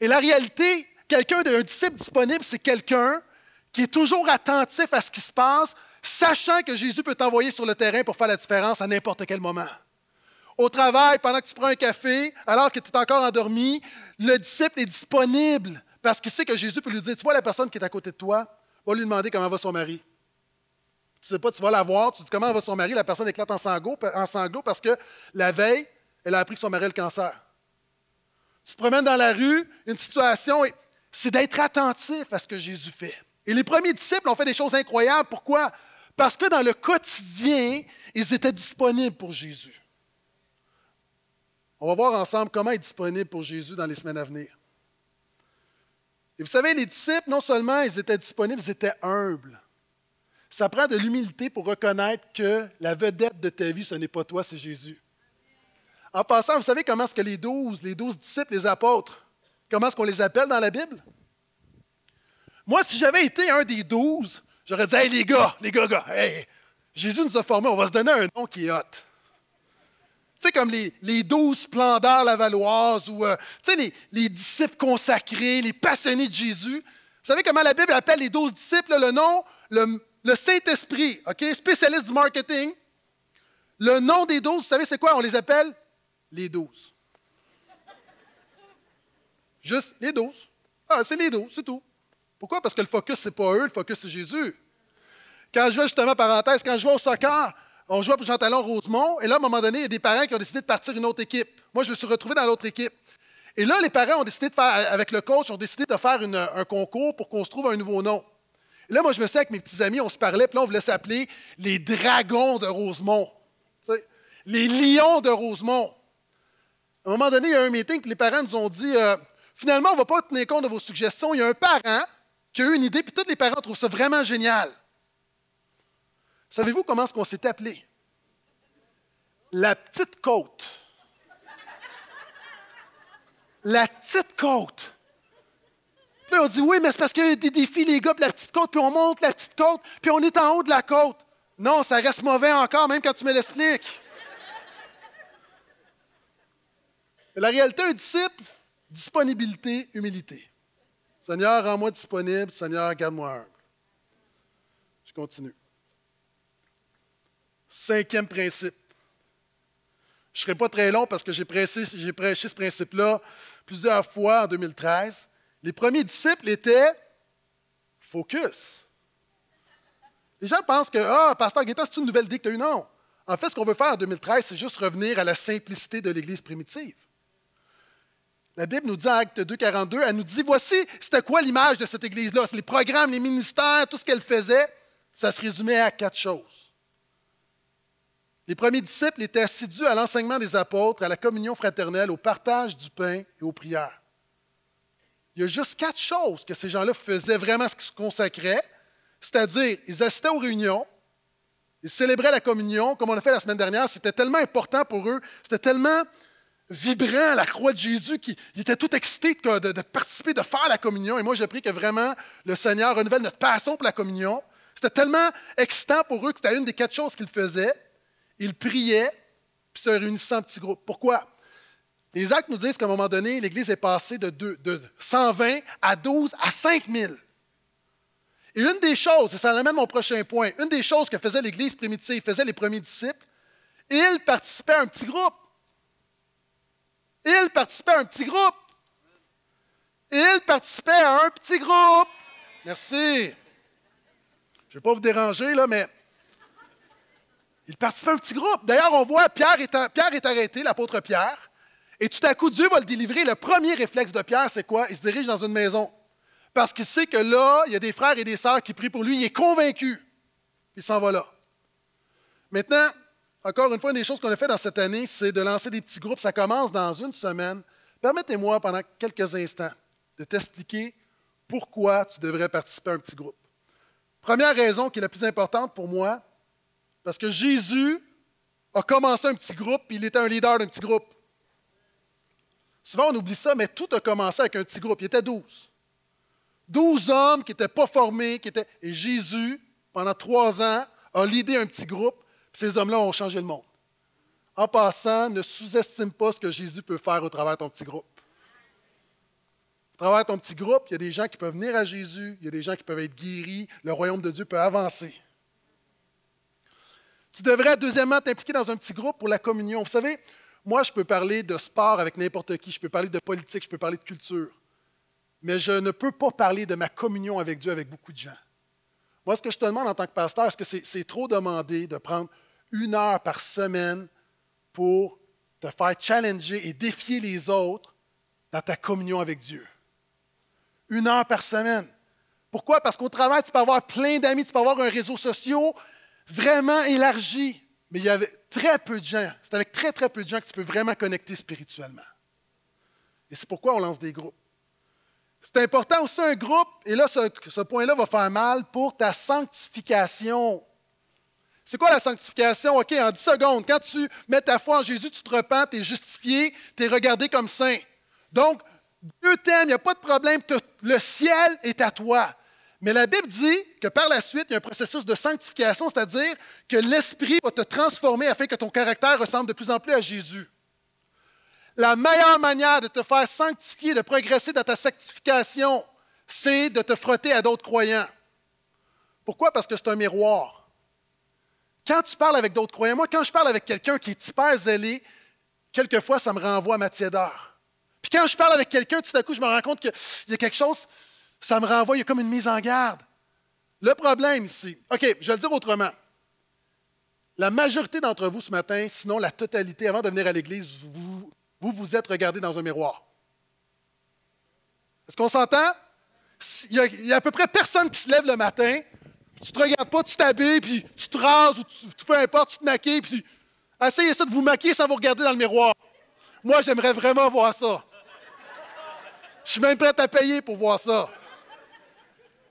Et la réalité, quelqu'un d'un disciple disponible, c'est quelqu'un qui est toujours attentif à ce qui se passe, sachant que Jésus peut t'envoyer sur le terrain pour faire la différence à n'importe quel moment. Au travail, pendant que tu prends un café, alors que tu es encore endormi, le disciple est disponible parce qu'il sait que Jésus peut lui dire, tu vois la personne qui est à côté de toi, va lui demander comment va son mari. Tu sais pas, tu vas la voir, tu dis comment va son mari, la personne éclate en sanglots, parce que la veille, elle a appris que son mari a le cancer. Tu te promènes dans la rue, une situation, c'est d'être attentif à ce que Jésus fait. Et les premiers disciples ont fait des choses incroyables. Pourquoi? Parce que dans le quotidien, ils étaient disponibles pour Jésus. On va voir ensemble comment être disponible pour Jésus dans les semaines à venir. Et vous savez, les disciples, non seulement ils étaient disponibles, ils étaient humbles. Ça prend de l'humilité pour reconnaître que la vedette de ta vie, ce n'est pas toi, c'est Jésus. En passant, vous savez comment est-ce que les douze, les douze disciples, les apôtres, comment est-ce qu'on les appelle dans la Bible? Moi, si j'avais été un des douze, j'aurais dit, hey les gars, les gars, gars, hey, Jésus nous a formés, on va se donner un nom qui est hot. Tu sais, comme les, les douze splendeurs valoise, ou euh, les, les, disciples consacrés, les passionnés de Jésus. Vous savez comment la Bible appelle les douze disciples? Le nom, le, le Saint-Esprit, spécialiste du marketing, le nom des douze, vous savez c'est quoi? On les appelle les douze. Juste les douze. Ah, c'est les douze, c'est tout. Pourquoi? Parce que le focus, c'est pas eux, le focus, c'est Jésus. Quand je vais, justement, parenthèse, quand je vais au soccer, on joue pour Jean Talon Rosemont, et là, à un moment donné, il y a des parents qui ont décidé de partir une autre équipe. Moi, je me suis retrouvé dans l'autre équipe. Et là, les parents ont décidé de faire, avec le coach, ont décidé de faire un concours pour qu'on se trouve un nouveau nom là, moi, je me suis avec mes petits amis, on se parlait, puis là, on voulait s'appeler les dragons de Rosemont. les lions de Rosemont. À un moment donné, il y a un meeting, puis les parents nous ont dit euh, finalement, on ne va pas tenir compte de vos suggestions. Il y a un parent qui a eu une idée, puis tous les parents trouvent ça vraiment génial. Savez-vous comment est-ce qu'on s'est appelé? La petite côte. La petite côte on dit oui, mais c'est parce qu'il y a des défis, les gars, puis la petite côte, puis on monte la petite côte, puis on est en haut de la côte. Non, ça reste mauvais encore, même quand tu me l'expliques. La réalité, un disciple, disponibilité, humilité. Seigneur, rends-moi disponible. Seigneur, garde-moi humble. Je continue. Cinquième principe. Je ne serai pas très long parce que j'ai prêché ce principe-là plusieurs fois en 2013. Les premiers disciples étaient focus. Les gens pensent que, ah, Pasteur Guetta, c'est une nouvelle idée que tu as eue. Non. En fait, ce qu'on veut faire en 2013, c'est juste revenir à la simplicité de l'Église primitive. La Bible nous dit en Acte 2, 42, elle nous dit voici, c'était quoi l'image de cette Église-là Les programmes, les ministères, tout ce qu'elle faisait, ça se résumait à quatre choses. Les premiers disciples étaient assidus à l'enseignement des apôtres, à la communion fraternelle, au partage du pain et aux prières. Il y a juste quatre choses que ces gens-là faisaient vraiment ce qu'ils se consacraient, c'est-à-dire ils assistaient aux réunions, ils célébraient la communion, comme on a fait la semaine dernière, c'était tellement important pour eux, c'était tellement vibrant, la croix de Jésus, qu'ils étaient tout excités de, participer, de faire la communion. Et moi, j'ai pris que vraiment, le Seigneur renouvelle notre passion pour la communion. C'était tellement excitant pour eux que c'était une des quatre choses qu'ils faisaient. Ils priaient, puis se réunissaient en petits groupes. Pourquoi? Les actes nous disent qu'à un moment donné, l'Église est passée de, 120 à 12 à 5 000. Et une des choses, et ça amène mon prochain point, une des choses que faisait l'Église primitive, faisait les premiers disciples, ils participaient à un petit groupe. Ils participaient à un petit groupe. Ils participaient à un petit groupe. Merci. Je ne vais pas vous déranger, là, mais ils participaient à un petit groupe. D'ailleurs, on voit Pierre Pierre est arrêté, l'apôtre Pierre. Et tout à coup, Dieu va le délivrer. Le premier réflexe de Pierre, c'est quoi? Il se dirige dans une maison. Parce qu'il sait que là, il y a des frères et des sœurs qui prient pour lui. Il est convaincu. Il s'en va là. Maintenant, encore une fois, une des choses qu'on a fait dans cette année, c'est de lancer des petits groupes. Ça commence dans une semaine. Permettez-moi, pendant quelques instants, de t'expliquer pourquoi tu devrais participer à un petit groupe. Première raison qui est la plus importante pour moi, parce que Jésus a commencé un petit groupe, puis il était un leader d'un petit groupe. Souvent, on oublie ça, mais tout a commencé avec un petit groupe. Il était douze. Douze hommes qui n'étaient pas formés, qui étaient. Et Jésus, pendant trois ans, a l'idée un petit groupe, ces hommes-là ont changé le monde. En passant, ne sous-estime pas ce que Jésus peut faire au travers de ton petit groupe. Au travers de ton petit groupe, il y a des gens qui peuvent venir à Jésus, il y a des gens qui peuvent être guéris, le royaume de Dieu peut avancer. Tu devrais, deuxièmement, t'impliquer dans un petit groupe pour la communion. Vous savez, moi, je peux parler de sport avec n'importe qui, je peux parler de politique, je peux parler de culture, mais je ne peux pas parler de ma communion avec Dieu avec beaucoup de gens. Moi, ce que je te demande en tant que pasteur, est-ce que c'est trop demandé de prendre une heure par semaine pour te faire challenger et défier les autres dans ta communion avec Dieu? Une heure par semaine. Pourquoi? Parce qu'au travail, tu peux avoir plein d'amis, tu peux avoir un réseau social vraiment élargi. Mais il y avait, très peu de gens, c'est avec très, très peu de gens que tu peux vraiment connecter spirituellement. Et c'est pourquoi on lance des groupes. C'est important aussi un groupe, et là, ce, point-là va faire mal pour ta sanctification. C'est quoi la sanctification? OK, en 10 secondes, quand tu mets ta foi en Jésus, tu te repens, tu es justifié, tu es regardé comme saint. Donc, Dieu t'aime, il n'y a pas de problème, le ciel est à toi. Mais la Bible dit que par la suite, il y a un processus de sanctification, c'est-à-dire que l'Esprit va te transformer afin que ton caractère ressemble de plus en plus à Jésus. La meilleure manière de te faire sanctifier, de progresser dans ta sanctification, c'est de te frotter à d'autres croyants. Pourquoi? Parce que c'est un miroir. Quand tu parles avec d'autres croyants, moi, quand je parle avec quelqu'un qui est hyper zélé, quelquefois, ça me renvoie à ma tiédeur. Puis quand je parle avec quelqu'un, tout à coup, je me rends compte qu'il y a quelque chose, ça me renvoie, il y a comme une mise en garde. Le problème ici, OK, je vais le dire autrement. La majorité d'entre vous ce matin, sinon la totalité, avant de venir à l'Église, vous, vous êtes regardé dans un miroir. Est-ce qu'on s'entend? Il y, a, à peu près personne qui se lève le matin, tu tu te regardes pas, tu t'habilles, puis tu te rases, ou tu, peu importe, tu te maquilles, puis essayez ça de vous maquiller sans vous regarder dans le miroir. Moi, j'aimerais vraiment voir ça. Je suis même prêt à payer pour voir ça.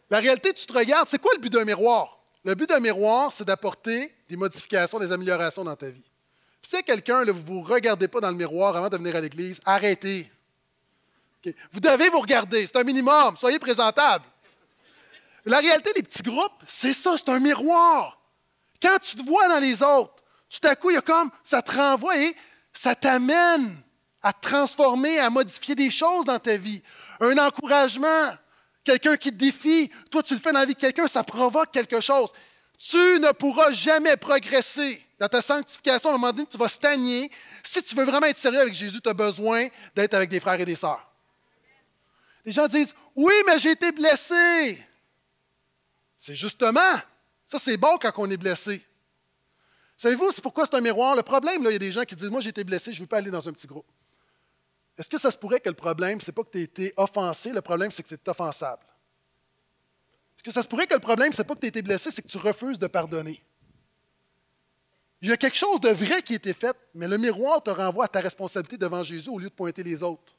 La réalité, tu te regardes, c'est quoi le but d'un miroir? Le but d'un miroir, c'est d'apporter des modifications, des améliorations dans ta vie. si quelqu'un, vous ne vous regardez pas dans le miroir avant de venir à l'Église, arrêtez. Vous devez vous regarder, c'est un minimum, soyez présentable. La réalité des petits groupes, c'est ça, c'est un miroir. Quand tu te vois dans les autres, tout à coup, il y a comme, ça te renvoie et ça t'amène à transformer, à modifier des choses dans ta vie. Un encouragement, quelqu'un qui te défie, toi tu le fais dans la vie de quelqu'un, ça provoque quelque chose. Tu ne pourras jamais progresser dans ta sanctification. À un moment donné, tu vas stagner. Si tu veux vraiment être sérieux avec Jésus, tu as besoin d'être avec des frères et des sœurs. Les gens disent Oui, mais j'ai été blessé. C'est justement, ça c'est bon quand on est blessé. Savez-vous, c'est pourquoi c'est un miroir. Le problème, là, il y a des gens qui disent Moi, j'ai été blessé, je ne veux pas aller dans un petit groupe. Est-ce que ça se pourrait que le problème, c'est pas que tu aies été offensé, le problème, c'est que tu es offensable? Est-ce que ça se pourrait que le problème, n'est pas que tu as été blessé, c'est que tu refuses de pardonner? Il y a quelque chose de vrai qui a été fait, mais le miroir te renvoie à ta responsabilité devant Jésus au lieu de pointer les autres.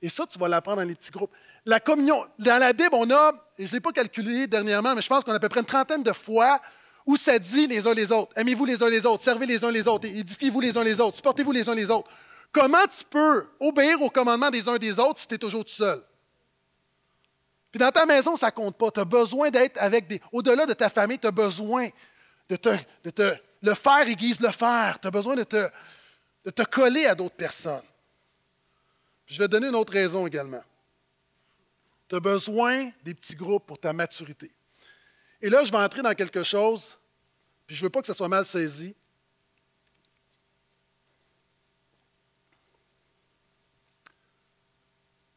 Et ça, tu vas l'apprendre dans les petits groupes. La communion, dans la Bible, on a, et je ne l'ai pas calculé dernièrement, mais je pense qu'on a à peu près une trentaine de fois où ça dit les uns les autres, aimez-vous les uns les autres, servez les uns les autres, édifiez-vous les uns les autres, supportez-vous les uns les autres, Comment tu peux obéir aux commandements des uns des autres si tu es toujours tout seul? Puis dans ta maison, ça ne compte pas. Tu as besoin d'être avec des. Au-delà de ta famille, tu as besoin de te, Le faire aiguise le faire. Tu as besoin de te, de te coller à d'autres personnes. je vais te donner une autre raison également. Tu as besoin des petits groupes pour ta maturité. Et là, je vais entrer dans quelque chose, puis je ne veux pas que ça soit mal saisi.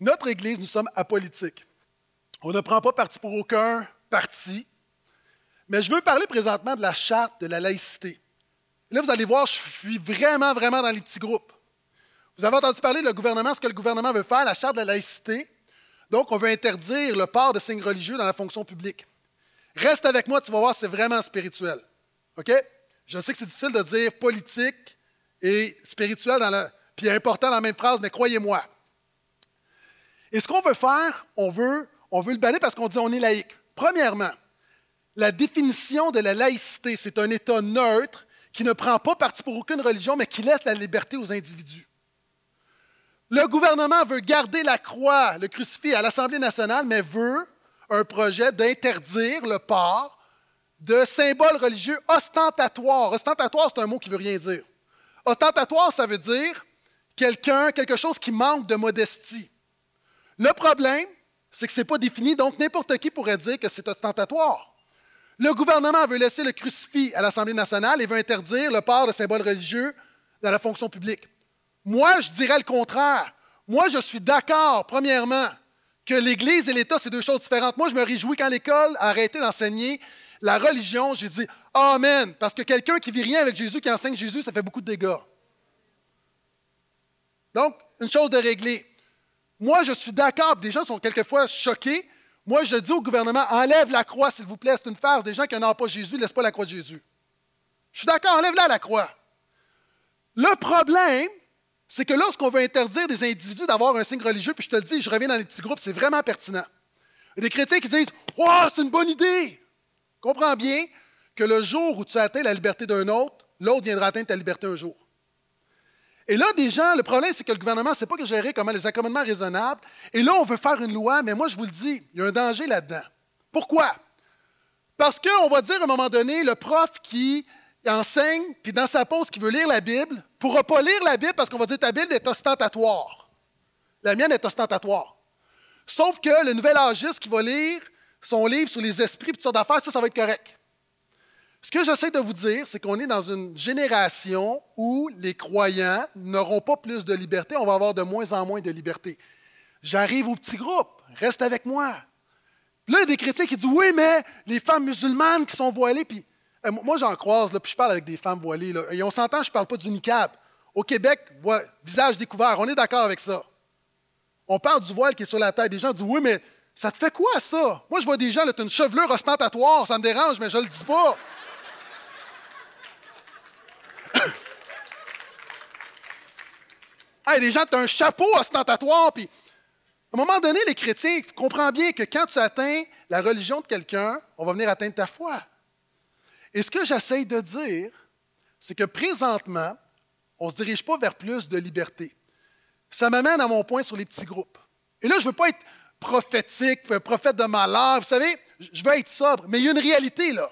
Notre Église, nous sommes apolitiques. On ne prend pas parti pour aucun parti. Mais je veux parler présentement de la charte de la laïcité. Là, vous allez voir, je suis vraiment, vraiment dans les petits groupes. Vous avez entendu parler de gouvernement, ce que le gouvernement veut faire, la charte de la laïcité. Donc, on veut interdire le port de signes religieux dans la fonction publique. Reste avec moi, tu vas voir, c'est vraiment spirituel. OK? Je sais que c'est difficile de dire politique et spirituel dans la, puis important dans la même phrase, mais croyez-moi, et ce qu'on veut faire, on veut, on veut le balayer parce qu'on dit on est laïque. Premièrement, la définition de la laïcité, c'est un État neutre qui ne prend pas parti pour aucune religion, mais qui laisse la liberté aux individus. Le gouvernement veut garder la croix, le crucifix à l'Assemblée nationale, mais veut un projet d'interdire le port de symboles religieux ostentatoires. Ostentatoire, c'est un mot qui ne veut rien dire. Ostentatoire, ça veut dire quelqu'un, quelque chose qui manque de modestie. Le problème, c'est que ce n'est pas défini, donc n'importe qui pourrait dire que c'est ostentatoire. Le gouvernement veut laisser le crucifix à l'Assemblée nationale et veut interdire le port de symboles religieux dans la fonction publique. Moi, je dirais le contraire. Moi, je suis d'accord, premièrement, que l'Église et l'État, c'est deux choses différentes. Moi, je me réjouis quand l'école a arrêté d'enseigner la religion. J'ai dit Amen, parce que quelqu'un qui vit rien avec Jésus, qui enseigne Jésus, ça fait beaucoup de dégâts. Donc, une chose de régler. Moi, je suis d'accord, des gens sont quelquefois choqués. Moi, je dis au gouvernement, enlève la croix, s'il vous plaît, c'est une farce. Des gens qui n'ont pas Jésus, ne laisse pas la croix de Jésus. Je suis d'accord, enlève-la la croix. Le problème, c'est que lorsqu'on veut interdire des individus d'avoir un signe religieux, puis je te le dis, je reviens dans les petits groupes, c'est vraiment pertinent. Il y a des chrétiens qui disent Oh, c'est une bonne idée. Comprends bien que le jour où tu atteins la liberté d'un autre, l'autre viendra atteindre ta liberté un jour. Et là, des gens, le problème, c'est que le gouvernement ne sait pas que gérer comment les accommodements raisonnables. Et là, on veut faire une loi, mais moi, je vous le dis, il y a un danger là-dedans. Pourquoi? Parce qu'on va dire à un moment donné, le prof qui enseigne, puis dans sa pause, qui veut lire la Bible, ne pourra pas lire la Bible parce qu'on va dire ta Bible est ostentatoire. La mienne est ostentatoire. Sauf que le nouvel âgiste qui va lire son livre sur les esprits puis toutes sortes d'affaires, ça, ça va être correct. Ce que j'essaie de vous dire, c'est qu'on est dans une génération où les croyants n'auront pas plus de liberté, on va avoir de moins en moins de liberté. J'arrive au petit groupe, reste avec moi. là, il y a des chrétiens qui disent Oui, mais les femmes musulmanes qui sont voilées, puis euh, moi j'en croise, puis je parle avec des femmes voilées, et on s'entend, je ne parle pas du niqab. Au Québec, visage découvert, on est d'accord avec ça. On parle du voile qui est sur la tête. Des gens disent Oui, mais ça te fait quoi ça Moi, je vois des gens, tu as une chevelure ostentatoire, ça me dérange, mais je ne le dis pas. Hey, les gens, tu as un chapeau ostentatoire. Puis, à un moment donné, les chrétiens, comprends bien que quand tu atteins la religion de quelqu'un, on va venir atteindre ta foi. Et ce que j'essaye de dire, c'est que présentement, on ne se dirige pas vers plus de liberté. Ça m'amène à mon point sur les petits groupes. Et là, je ne veux pas être prophétique, prophète de malheur, vous savez, je veux être sobre, mais il y a une réalité là.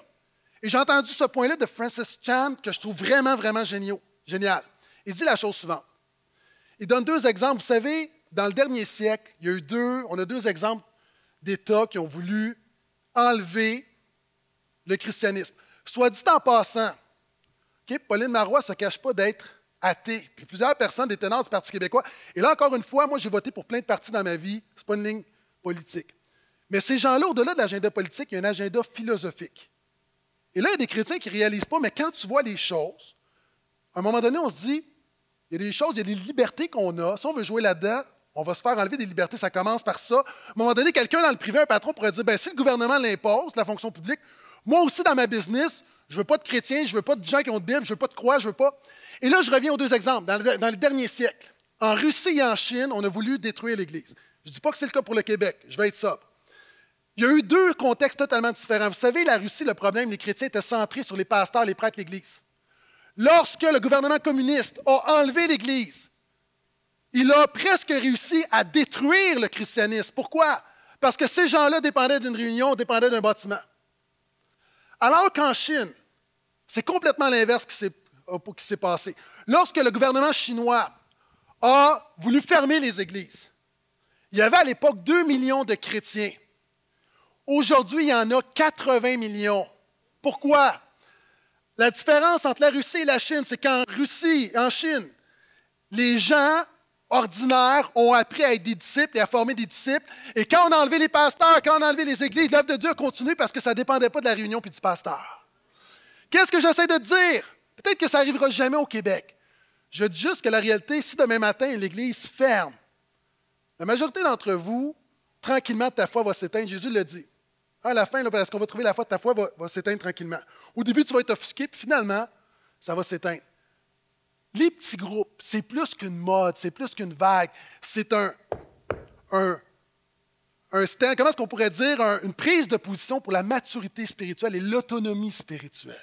Et j'ai entendu ce point-là de Francis Chan que je trouve vraiment, vraiment génial. Il dit la chose suivante. Il donne deux exemples. Vous savez, dans le dernier siècle, il y a eu deux, on a deux exemples d'États qui ont voulu enlever le christianisme. Soit dit en passant, Pauline Marois ne se cache pas d'être athée. Puis plusieurs personnes des tenants du Parti québécois. Et là, encore une fois, moi, j'ai voté pour plein de partis dans ma vie. Ce n'est pas une ligne politique. Mais ces gens-là, au-delà de l'agenda politique, il y a un agenda philosophique. Et là, il y a des chrétiens qui ne réalisent pas, mais quand tu vois les choses, à un moment donné, on se dit, il y a des choses, il y a des libertés qu'on a. Si on veut jouer là-dedans, on va se faire enlever des libertés. Ça commence par ça. À un moment donné, quelqu'un dans le privé, un patron, pourrait dire ben, si le gouvernement l'impose, la fonction publique, moi aussi dans ma business, je veux pas de chrétiens, je veux pas de gens qui ont de Bible, je veux pas de croix, je veux pas. Et là, je reviens aux deux exemples. Dans les derniers siècles, en Russie et en Chine, on a voulu détruire l'Église. Je ne dis pas que c'est le cas pour le Québec, je vais être sobre. Il y a eu deux contextes totalement différents. Vous savez, la Russie, le problème, les chrétiens étaient centrés sur les pasteurs, les prêtres, l'Église. Lorsque le gouvernement communiste a enlevé l'Église, il a presque réussi à détruire le christianisme. Pourquoi? Parce que ces gens-là dépendaient d'une réunion, dépendaient d'un bâtiment. Alors qu'en Chine, c'est complètement l'inverse qui s'est euh, passé. Lorsque le gouvernement chinois a voulu fermer les églises, il y avait à l'époque 2 millions de chrétiens. Aujourd'hui, il y en a 80 millions. Pourquoi? La différence entre la Russie et la Chine, c'est qu'en Russie, en Chine, les gens ordinaires ont appris à être des disciples et à former des disciples. Et quand on a enlevé les pasteurs, quand on a enlevé les églises, l'œuvre de Dieu a continué parce que ça ne dépendait pas de la réunion puis du pasteur. Qu'est-ce que j'essaie de dire? Peut-être que ça n'arrivera jamais au Québec. Je dis juste que la réalité, si demain matin l'église ferme, la majorité d'entre vous, tranquillement, ta foi va s'éteindre. Jésus le dit à ah, la fin, parce qu'on va trouver la foi, ta foi va, s'éteindre tranquillement. Au début, tu vas être offusqué, puis finalement, ça va s'éteindre. Les petits groupes, c'est plus qu'une mode, c'est plus qu'une vague, c'est un, stand, comment est-ce qu'on pourrait dire, une prise de position pour la maturité spirituelle et l'autonomie spirituelle.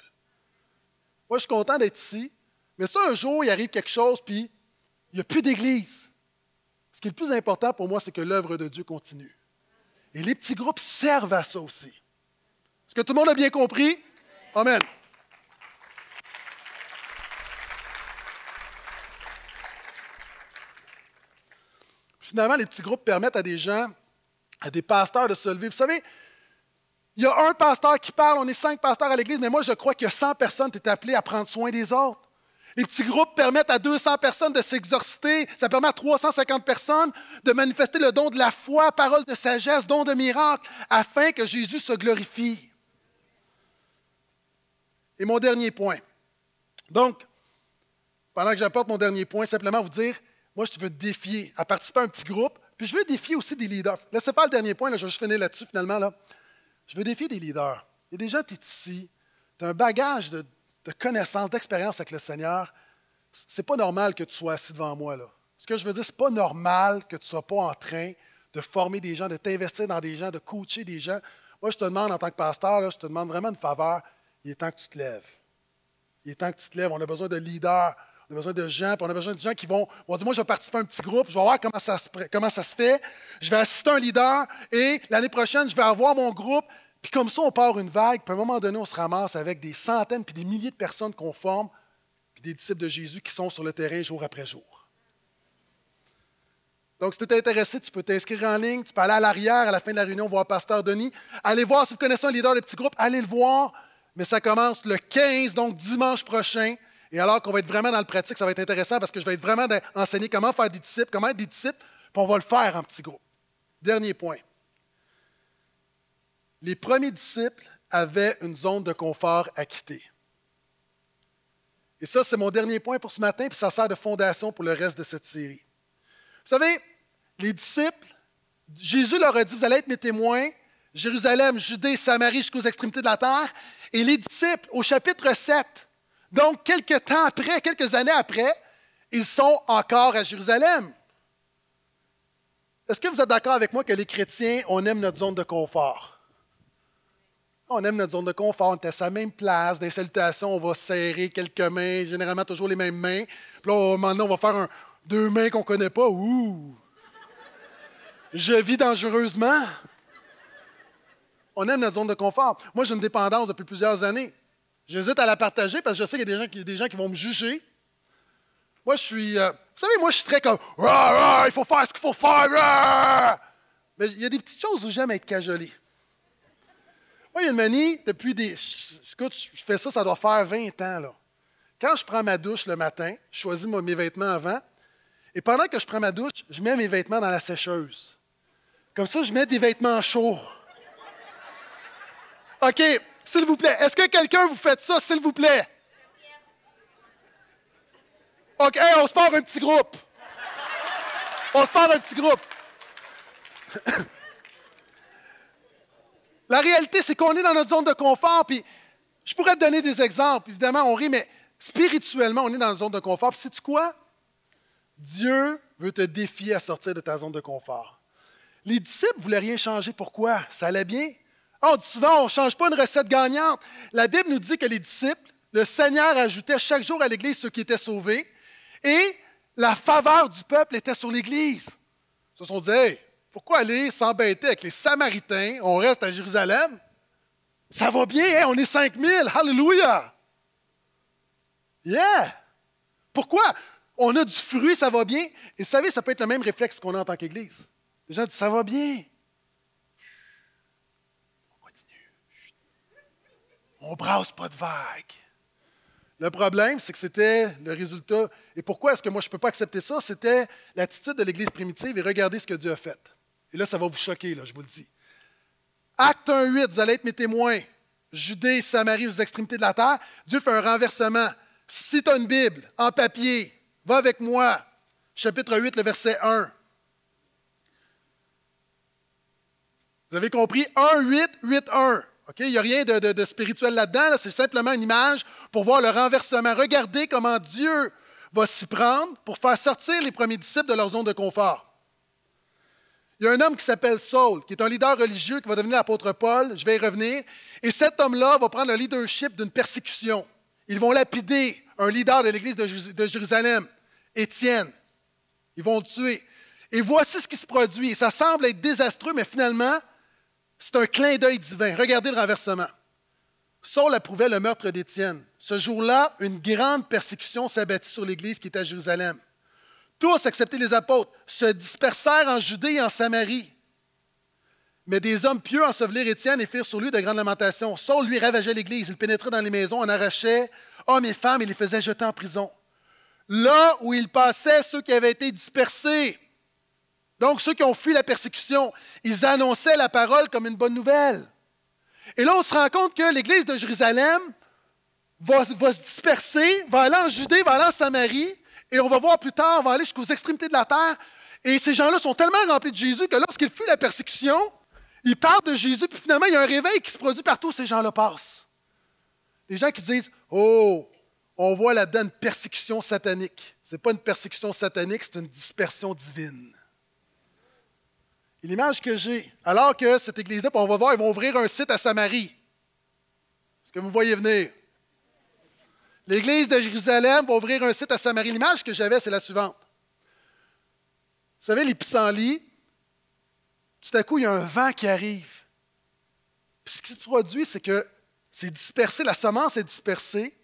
Moi, je suis content d'être ici, mais ça, un jour, il arrive quelque chose, puis il n'y a plus d'église. Ce qui est le plus important pour moi, c'est que l'œuvre de Dieu continue. Et les petits groupes servent à ça aussi. Est-ce que tout le monde a bien compris? Amen. Finalement, les petits groupes permettent à des gens, à des pasteurs de se lever. Vous savez, il y a un pasteur qui parle, on est cinq pasteurs à l'Église, mais moi je crois qu'il y a 100 personnes qui sont appelées à prendre soin des autres. Les petits groupes permettent à 200 personnes de s'exorciter. Ça permet à 350 personnes de manifester le don de la foi, parole de sagesse, don de miracle, afin que Jésus se glorifie. Et mon dernier point. Donc, pendant que j'apporte mon dernier point, simplement vous dire, moi, je veux défier à participer à un petit groupe, puis je veux défier aussi des leaders. Laissez pas le dernier point, là, je vais juste finir là-dessus finalement. Là. Je veux défier des leaders. Il y a des gens, qui es ici, tu as un bagage de de connaissance, d'expérience avec le Seigneur, c'est pas normal que tu sois assis devant moi. Là. Ce que je veux dire, c'est pas normal que tu ne sois pas en train de former des gens, de t'investir dans des gens, de coacher des gens. Moi, je te demande en tant que pasteur, je te demande vraiment une faveur. Il est temps que tu te lèves. Il est temps que tu te lèves. On a besoin de leaders, on a besoin de gens, puis on a besoin de gens qui vont, dire Moi, je vais participer à un petit groupe, je vais voir comment ça se, comment ça se fait. Je vais assister un leader et l'année prochaine, je vais avoir mon groupe, puis comme ça, on part une vague, puis à un moment donné, on se ramasse avec des centaines puis des milliers de personnes qu'on forme, puis des disciples de Jésus qui sont sur le terrain jour après jour. Donc, si tu es intéressé, tu peux t'inscrire en ligne, tu peux aller à l'arrière, à la fin de la réunion, voir Pasteur Denis. Allez voir, si vous connaissez un leader de petit groupe, allez le voir. Mais ça commence le 15, donc dimanche prochain. Et alors qu'on va être vraiment dans le pratique, ça va être intéressant parce que je vais être vraiment enseigner comment faire des disciples, comment être des disciples, puis on va le faire en petit groupe. Dernier point les premiers disciples avaient une zone de confort à quitter. Et ça, c'est mon dernier point pour ce matin, puis ça sert de fondation pour le reste de cette série. Vous savez, les disciples, Jésus leur a dit, vous allez être mes témoins, Jérusalem, Judée, Samarie, jusqu'aux extrémités de la terre. Et les disciples, au chapitre 7, donc quelques temps après, quelques années après, ils sont encore à Jérusalem. Est-ce que vous êtes d'accord avec moi que les chrétiens, on aime notre zone de confort? On aime notre zone de confort, on est à sa même place. Des salutations, on va serrer quelques mains, généralement toujours les mêmes mains. Puis là, maintenant, on va faire un, deux mains qu'on ne connaît pas. Ouh! Je vis dangereusement. On aime notre zone de confort. Moi, j'ai une dépendance depuis plusieurs années. J'hésite à la partager parce que je sais qu'il y, a des gens qui, vont me juger. Moi, je suis. Euh, vous savez, moi, je suis très comme. Ah, ah, il faut faire ce qu'il faut faire. Ah! Mais il y a des petites choses où j'aime être cajolé. Moi, il y a une manie, depuis des. je fais ça, ça doit faire 20 ans, là. Quand je prends ma douche le matin, je choisis mes vêtements avant. Et pendant que je prends ma douche, je mets mes vêtements dans la sécheuse. Comme ça, je mets des vêtements chauds. OK, s'il vous plaît, est-ce que quelqu'un vous fait ça, s'il vous plaît? OK, on se part un petit groupe. On se part un petit groupe. La réalité, c'est qu'on est dans notre zone de confort. Puis je pourrais te donner des exemples. Évidemment, on rit, mais spirituellement, on est dans notre zone de confort. Puis sais-tu quoi? Dieu veut te défier à sortir de ta zone de confort. Les disciples ne voulaient rien changer. Pourquoi? Ça allait bien. Ah, on dit souvent, on ne change pas une recette gagnante. La Bible nous dit que les disciples, le Seigneur ajoutait chaque jour à l'Église ceux qui étaient sauvés et la faveur du peuple était sur l'Église. Ils se sont dit, pourquoi aller s'embêter avec les Samaritains? On reste à Jérusalem. Ça va bien, hein? on est 5000. Hallelujah! Yeah! Pourquoi? On a du fruit, ça va bien. Et vous savez, ça peut être le même réflexe qu'on a en tant qu'Église. Les gens disent, ça va bien. On continue. On brasse pas de vagues. Le problème, c'est que c'était le résultat. Et pourquoi est-ce que moi, je ne peux pas accepter ça? C'était l'attitude de l'Église primitive et regardez ce que Dieu a fait. Et là, ça va vous choquer, là, je vous le dis. Acte 1, 8, vous allez être mes témoins. Judée, Samarie, aux extrémités de la terre. Dieu fait un renversement. Si tu as une Bible en papier, va avec moi. Chapitre 8, le verset 1. Vous avez compris? 1, 8, 8, 1. Il n'y a rien de, spirituel là-dedans. C'est simplement une image pour voir le renversement. Regardez comment Dieu va s'y prendre pour faire sortir les premiers disciples de leur zone de confort il y a un homme qui s'appelle Saul, qui est un leader religieux, qui va devenir l'apôtre Paul, je vais y revenir, et cet homme-là va prendre le leadership d'une persécution. Ils vont lapider un leader de l'Église de Jérusalem, Étienne. Ils vont le tuer. Et voici ce qui se produit. ça semble être désastreux, mais finalement, c'est un clin d'œil divin. Regardez le renversement. Saul approuvait le meurtre d'Étienne. Ce jour-là, une grande persécution s'abattit sur l'Église qui était à Jérusalem tous, excepté les apôtres, se dispersèrent en Judée et en Samarie. Mais des hommes pieux ensevelirent Étienne et firent sur lui de grandes lamentations. Saul lui ravageait l'église, il pénétrait dans les maisons, en arrachait hommes et femmes et les faisait jeter en prison. Là où il passait ceux qui avaient été dispersés, donc ceux qui ont fui la persécution, ils annonçaient la parole comme une bonne nouvelle. Et là, on se rend compte que l'église de Jérusalem va, va se disperser, va aller en Judée, va aller en Samarie, et on va voir plus tard, on va aller jusqu'aux extrémités de la terre. Et ces gens-là sont tellement remplis de Jésus que lorsqu'ils fuient la persécution, ils parlent de Jésus, puis finalement, il y a un réveil qui se produit partout où ces gens-là passent. Les gens qui disent Oh, on voit là-dedans une persécution satanique. Ce n'est pas une persécution satanique, c'est une dispersion divine. l'image que j'ai, alors que cette église-là, on va voir, ils vont ouvrir un site à Samarie. Est-ce que vous voyez venir? L'Église de Jérusalem va ouvrir un site à Samarie. L'image que j'avais, c'est la suivante. Vous savez, les pissenlits, tout à coup, il y a un vent qui arrive. Puis ce qui se produit, c'est que c'est dispersé, la semence est dispersée,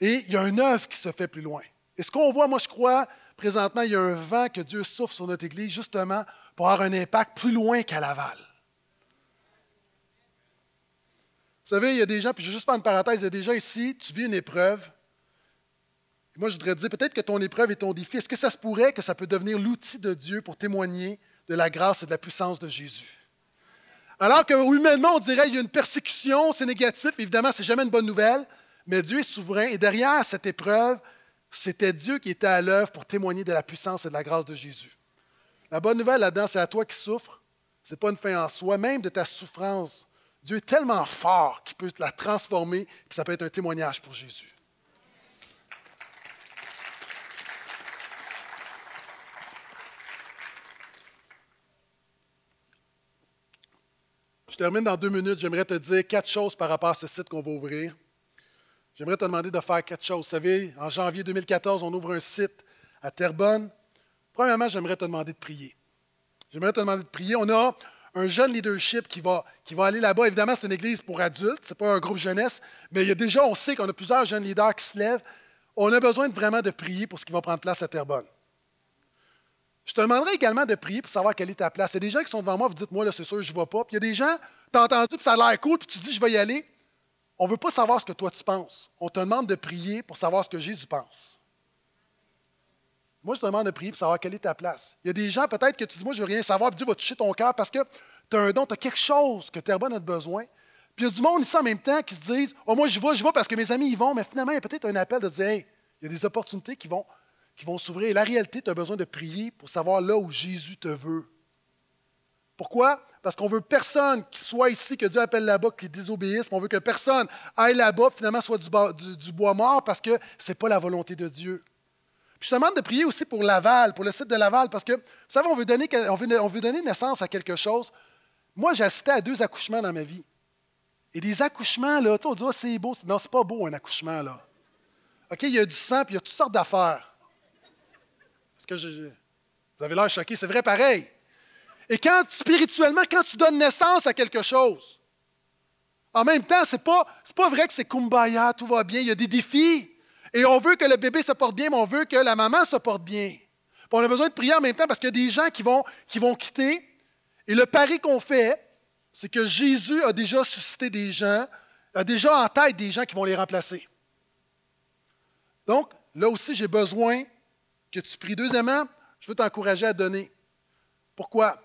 et il y a un œuf qui se fait plus loin. Et ce qu'on voit, moi, je crois, présentement, il y a un vent que Dieu souffle sur notre Église, justement, pour avoir un impact plus loin qu'à l'aval. Vous savez, il y a des gens, puis je vais juste faire une parenthèse, il y a des gens ici, tu vis une épreuve. moi, je voudrais dire, peut-être que ton épreuve est ton défi, est-ce que ça se pourrait que ça peut devenir l'outil de Dieu pour témoigner de la grâce et de la puissance de Jésus? Alors que humainement, on dirait qu'il y a une persécution, c'est négatif, évidemment, c'est jamais une bonne nouvelle, mais Dieu est souverain. Et derrière cette épreuve, c'était Dieu qui était à l'œuvre pour témoigner de la puissance et de la grâce de Jésus. La bonne nouvelle là-dedans, c'est à toi qui souffres. Ce n'est pas une fin en soi, même de ta souffrance Dieu est tellement fort qu'il peut la transformer, puis ça peut être un témoignage pour Jésus. Je termine dans deux minutes. J'aimerais te dire quatre choses par rapport à ce site qu'on va ouvrir. J'aimerais te demander de faire quatre choses. Vous savez, en janvier 2014, on ouvre un site à Terrebonne. Premièrement, j'aimerais te demander de prier. J'aimerais te demander de prier. On a un jeune leadership qui va, aller là-bas. Évidemment, c'est une église pour adultes, ce n'est pas un groupe jeunesse, mais il y a déjà, on sait qu'on a plusieurs jeunes leaders qui se lèvent. On a besoin vraiment de prier pour ce qui va prendre place à Terrebonne. Je te demanderai également de prier pour savoir quelle est ta place. Il y a des gens qui sont devant moi, vous dites, moi, là, c'est sûr, je ne vais pas. Puis il y a des gens, tu as entendu, puis ça a l'air cool, puis tu dis, je vais y aller. On ne veut pas savoir ce que toi tu penses. On te demande de prier pour savoir ce que Jésus pense. Moi, je te demande de prier pour savoir quelle est ta place. Il y a des gens, peut-être, que tu dis, moi, je veux rien savoir, puis Dieu va toucher ton cœur parce que tu as un don, tu as quelque chose que Terrebonne a besoin. Puis il y a du monde ici en même temps qui se disent, oh, moi, je vais, je vais parce que mes amis, y vont. Mais finalement, il y a peut-être un appel de dire, hey, il y a des opportunités qui vont, qui vont s'ouvrir. la réalité, tu as besoin de prier pour savoir là où Jésus te veut. Pourquoi? Parce qu'on veut personne qui soit ici, que Dieu appelle là-bas, qui désobéisse. On veut que personne aille là-bas, finalement, soit du, du bois mort, parce que ce n'est pas la volonté de Dieu. Puis je demande de prier aussi pour Laval, pour le site de Laval, parce que, vous savez, on veut donner, naissance à quelque chose. Moi, j'ai assisté à deux accouchements dans ma vie. Et des accouchements, là, on dit, oh, c'est beau. Non, c'est pas beau un accouchement, là. OK, il y a du sang, puis il y a toutes sortes d'affaires. Parce que vous avez l'air choqué, c'est vrai pareil. Et quand, spirituellement, quand tu donnes naissance à quelque chose, en même temps, c'est pas, pas vrai que c'est kumbaya, tout va bien, il y a des défis. Et on veut que le bébé se porte bien, mais on veut que la maman se porte bien. on a besoin de prier en même temps parce qu'il y a des gens qui vont, qui vont quitter. Et le pari qu'on fait, c'est que Jésus a déjà suscité des gens, a déjà en tête des gens qui vont les remplacer. Donc, là aussi, j'ai besoin que tu pries. Deuxièmement, je veux t'encourager à donner. Pourquoi?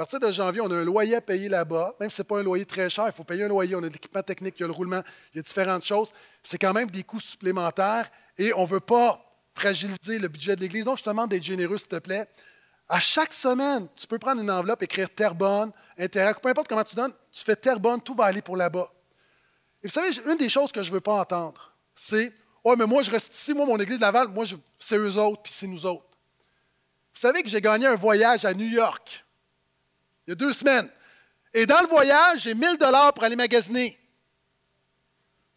À partir de janvier, on a un loyer à payer là-bas, même si ce n'est pas un loyer très cher, il faut payer un loyer, on a de l'équipement technique, il y a le roulement, il y a différentes choses. C'est quand même des coûts supplémentaires et on ne veut pas fragiliser le budget de l'Église. Donc, je te demande d'être généreux, s'il te plaît. À chaque semaine, tu peux prendre une enveloppe, écrire Terrebonne, Interac, peu importe comment tu donnes, tu fais Terrebonne, tout va aller pour là-bas. Et vous savez, une des choses que je ne veux pas entendre, c'est Oh, mais moi, je reste ici, moi, mon église de Laval, moi, c'est eux autres, puis c'est nous autres. Vous savez que j'ai gagné un voyage à New York il y a deux semaines. Et dans le voyage, j'ai 1000 dollars pour aller magasiner.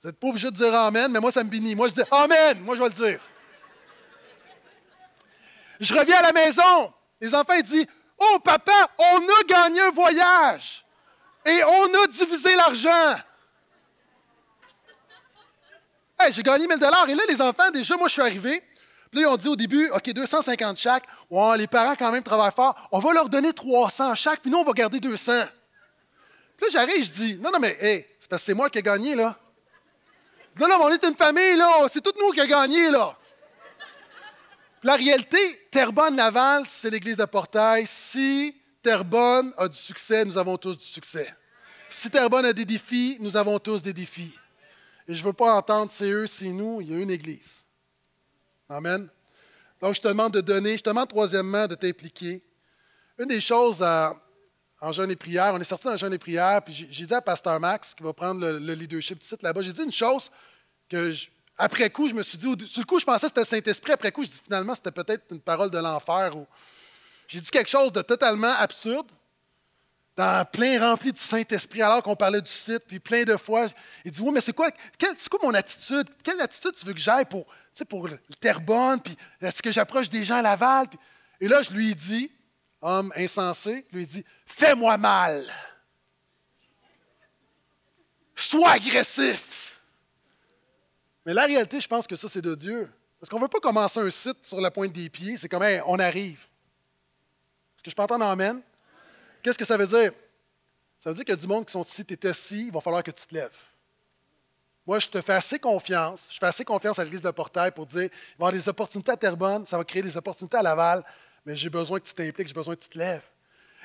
Vous n'êtes pas obligé de dire Amen, mais moi, ça me bénit. Moi, je dis Amen. Moi, je vais le dire. Je reviens à la maison. Les enfants ils disent Oh, papa, on a gagné un voyage et on a divisé l'argent. Hey, j'ai gagné 1000 dollars. Et là, les enfants, déjà, moi, je suis arrivé. Puis là, on dit au début, OK, 250 chaque. Ouais, les parents, quand même, travaillent fort. On va leur donner 300 chaque, puis nous, on va garder 200. là, j'arrive, je dis, non, non, mais, c'est parce que c'est moi qui ai gagné, là. Non, non, mais on est une famille, là. C'est toutes nous qui a gagné, là. La réalité, Terrebonne-Laval, c'est l'église de Portail. Si Terrebonne a du succès, nous avons tous du succès. Si Terrebonne a des défis, nous avons tous des défis. Et je ne veux pas entendre c'est eux, c'est nous, il y a une église. Amen. Donc, je te demande de donner. Je te demande, troisièmement, de t'impliquer. Une des choses en jeûne et prière, on est sorti en jeûne et prière, puis j'ai dit à Pasteur Max, qui va prendre le, leadership du site là-bas, j'ai dit une chose que, après coup, je me suis dit, sur le coup, je pensais que c'était Saint-Esprit, après coup, je dis finalement, c'était peut-être une parole de l'enfer. J'ai dit quelque chose de totalement absurde, dans plein rempli du Saint-Esprit, alors qu'on parlait du site, puis plein de fois. Il dit, oui, mais c'est quoi, c'est quoi mon attitude? Quelle attitude tu veux que j'aille pour sais, pour Terrebonne, puis est-ce que j'approche des gens à Laval? Et là, je lui dis, homme insensé, je lui dis, Fais-moi mal. Sois agressif. Mais la réalité, je pense que ça, c'est de Dieu. Parce qu'on ne veut pas commencer un site sur la pointe des pieds. C'est comme même on arrive. Est-ce que je peux entendre Amen? Qu'est-ce que ça veut dire? Ça veut dire qu'il y a du monde qui sont ici, tu assis, il va falloir que tu te lèves. Moi, je te fais assez confiance. Je fais assez confiance à l'Église de Portail pour dire il va y avoir des opportunités à Terrebonne, ça va créer des opportunités à Laval, mais j'ai besoin que tu t'impliques, j'ai besoin que tu te lèves.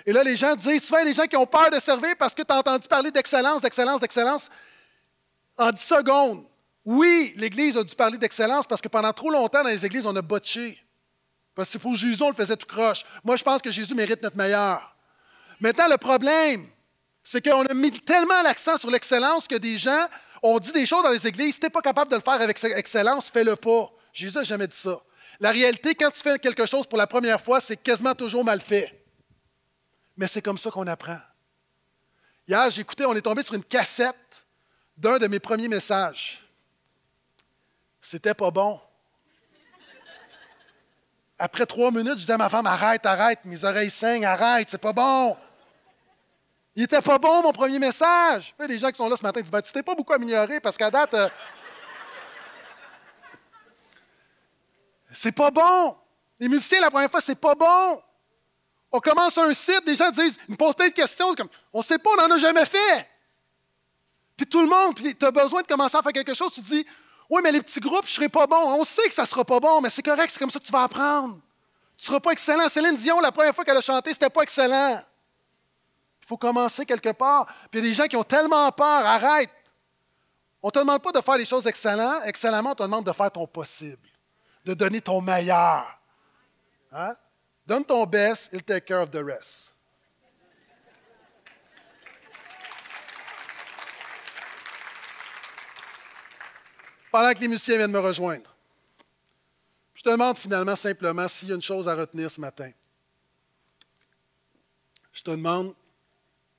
Et là, les gens disent souvent, les gens qui ont peur de servir parce que tu as entendu parler d'excellence, d'excellence, d'excellence. En 10 secondes, oui, l'Église a dû parler d'excellence parce que pendant trop longtemps, dans les Églises, on a botché. Parce que pour Jésus, on le faisait tout croche. Moi, je pense que Jésus mérite notre meilleur. Maintenant, le problème, c'est qu'on a mis tellement l'accent sur l'excellence que des gens on dit des choses dans les églises, si tu n'es pas capable de le faire avec excellence, fais-le pas. Jésus n'a jamais dit ça. La réalité, quand tu fais quelque chose pour la première fois, c'est quasiment toujours mal fait. Mais c'est comme ça qu'on apprend. Hier, j'écoutais, on est tombé sur une cassette d'un de mes premiers messages. C'était pas bon. Après trois minutes, je disais à ma femme Arrête, arrête, mes oreilles saignent, arrête, c'est pas bon. Il était pas bon, mon premier message. Il y a des gens qui sont là ce matin disent Tu t'es pas beaucoup amélioré parce qu'à date. Euh, c'est pas bon. Les musiciens, la première fois, c'est pas bon. On commence un site, des gens disent Ils me posent plein de questions. Comme, on sait pas, on n'en a jamais fait. Puis tout le monde, tu as besoin de commencer à faire quelque chose, tu dis oui, mais les petits groupes, je serai pas bon. On sait que ça sera pas bon, mais c'est correct, c'est comme ça que tu vas apprendre. Tu seras pas excellent. Céline Dion, la première fois qu'elle a chanté, c'était pas excellent. Il faut commencer quelque part. Puis il y a des gens qui ont tellement peur, arrête. On ne te demande pas de faire les choses excellentes, excellemment, on te demande de faire ton possible, de donner ton meilleur. Hein? Donne ton best, il take care of the rest. Pendant que les musiciens viennent me rejoindre, je te demande finalement simplement s'il y a une chose à retenir ce matin. Je te demande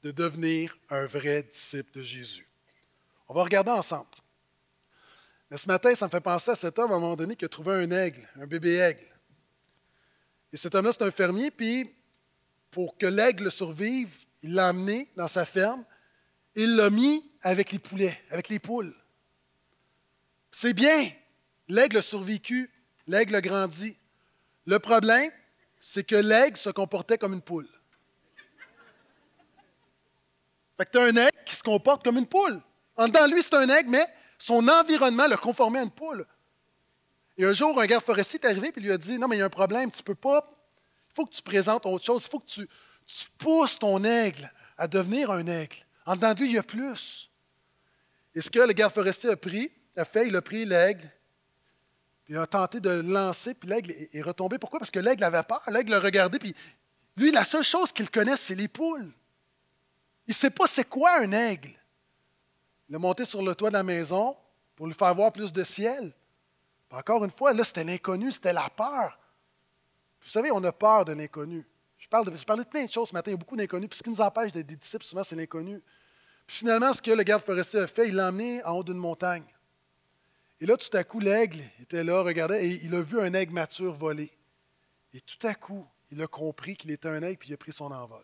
de devenir un vrai disciple de Jésus. On va regarder ensemble. Mais ce matin, ça me fait penser à cet homme à un moment donné qui a trouvé un aigle, un bébé aigle. Et cet homme-là, c'est un fermier, puis pour que l'aigle survive, il l'a amené dans sa ferme, il l'a mis avec les poulets, avec les poules. C'est bien, l'aigle a survécu, l'aigle a grandi. Le problème, c'est que l'aigle se comportait comme une poule. Fait que tu as un aigle qui se comporte comme une poule. En dedans, lui, c'est un aigle, mais son environnement le conformait à une poule. Et un jour, un garde forestier est arrivé et lui a dit Non, mais il y a un problème, tu peux pas. Il faut que tu présentes autre chose. Il faut que tu, pousses ton aigle à devenir un aigle. En dedans de lui, il y a plus. Et ce que le garde forestier a pris, a fait, il a pris l'aigle, puis il a tenté de le lancer, puis l'aigle est retombé. Pourquoi? Parce que l'aigle avait peur. L'aigle le regardé. puis lui, la seule chose qu'il connaît, c'est les poules. Il ne sait pas c'est quoi un aigle. Il monter monté sur le toit de la maison pour lui faire voir plus de ciel. encore une fois, là, c'était l'inconnu, c'était la peur. Vous savez, on a peur de l'inconnu. Je, parle de, parlais de plein de choses ce matin, il y a beaucoup d'inconnus. Puis ce qui nous empêche d'être des disciples, souvent, c'est l'inconnu. finalement, ce que le garde forestier a fait, il l'a emmené en haut d'une montagne. Et là, tout à coup, l'aigle était là, regardait, et il a vu un aigle mature voler. Et tout à coup, il a compris qu'il était un aigle, puis il a pris son envol.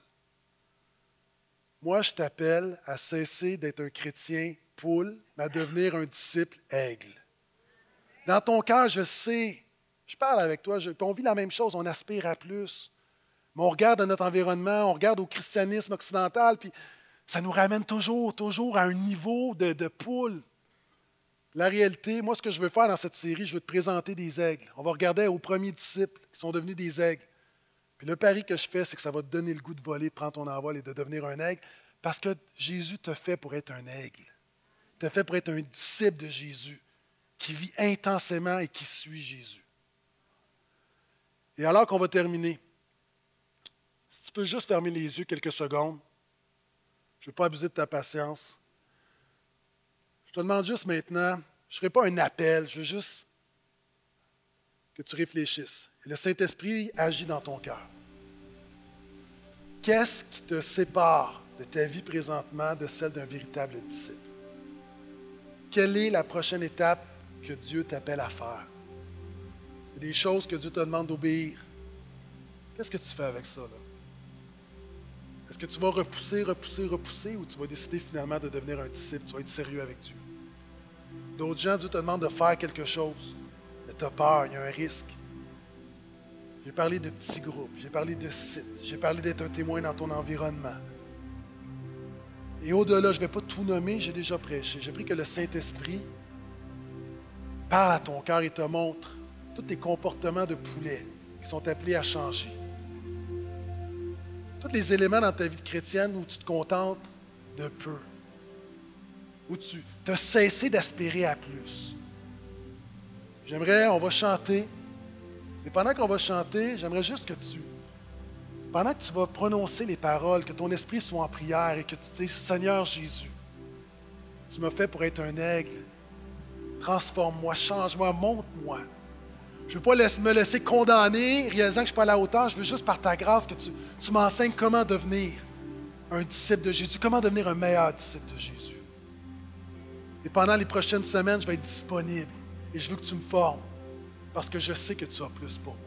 Moi, je t'appelle à cesser d'être un chrétien poule, mais à devenir un disciple aigle. Dans ton cœur, je sais, je parle avec toi, je, on vit la même chose, on aspire à plus. Mais on regarde à notre environnement, on regarde au christianisme occidental, puis ça nous ramène toujours, toujours à un niveau de, de poule. La réalité, moi, ce que je veux faire dans cette série, je veux te présenter des aigles. On va regarder aux premiers disciples qui sont devenus des aigles le pari que je fais, c'est que ça va te donner le goût de voler, de prendre ton envol et de devenir un aigle, parce que Jésus te fait pour être un aigle. Te fait pour être un disciple de Jésus qui vit intensément et qui suit Jésus. Et alors qu'on va terminer, si tu peux juste fermer les yeux quelques secondes, je ne veux pas abuser de ta patience. Je te demande juste maintenant, je ne ferai pas un appel, je veux juste que tu réfléchisses. le Saint-Esprit agit dans ton cœur qu'est-ce qui te sépare de ta vie présentement de celle d'un véritable disciple? Quelle est la prochaine étape que Dieu t'appelle à faire? Il des choses que Dieu te demande d'obéir. Qu'est-ce que tu fais avec ça? Est-ce que tu vas repousser, repousser, repousser ou tu vas décider finalement de devenir un disciple? Tu vas être sérieux avec Dieu. D'autres gens, Dieu te demande de faire quelque chose, mais tu as peur, il y a un risque. J'ai parlé de petits groupes, j'ai parlé de sites, j'ai parlé d'être un témoin dans ton environnement. Et au-delà, je ne vais pas tout nommer, j'ai déjà prêché. J'ai pris que le Saint-Esprit parle à ton cœur et te montre tous tes comportements de poulet qui sont appelés à changer. Tous les éléments dans ta vie de chrétienne où tu te contentes de peu, où tu as cessé d'aspirer à plus. J'aimerais, on va chanter. Et pendant qu'on va chanter, j'aimerais juste que tu, pendant que tu vas prononcer les paroles, que ton esprit soit en prière et que tu dises, Seigneur Jésus, tu m'as fait pour être un aigle. Transforme-moi, change-moi, monte-moi. Je ne veux pas me laisser condamner, réalisant que je ne suis pas à la hauteur. Je veux juste par ta grâce que tu, tu m'enseignes comment devenir un disciple de Jésus, comment devenir un meilleur disciple de Jésus. Et pendant les prochaines semaines, je vais être disponible et je veux que tu me formes parce que je sais que tu as plus pour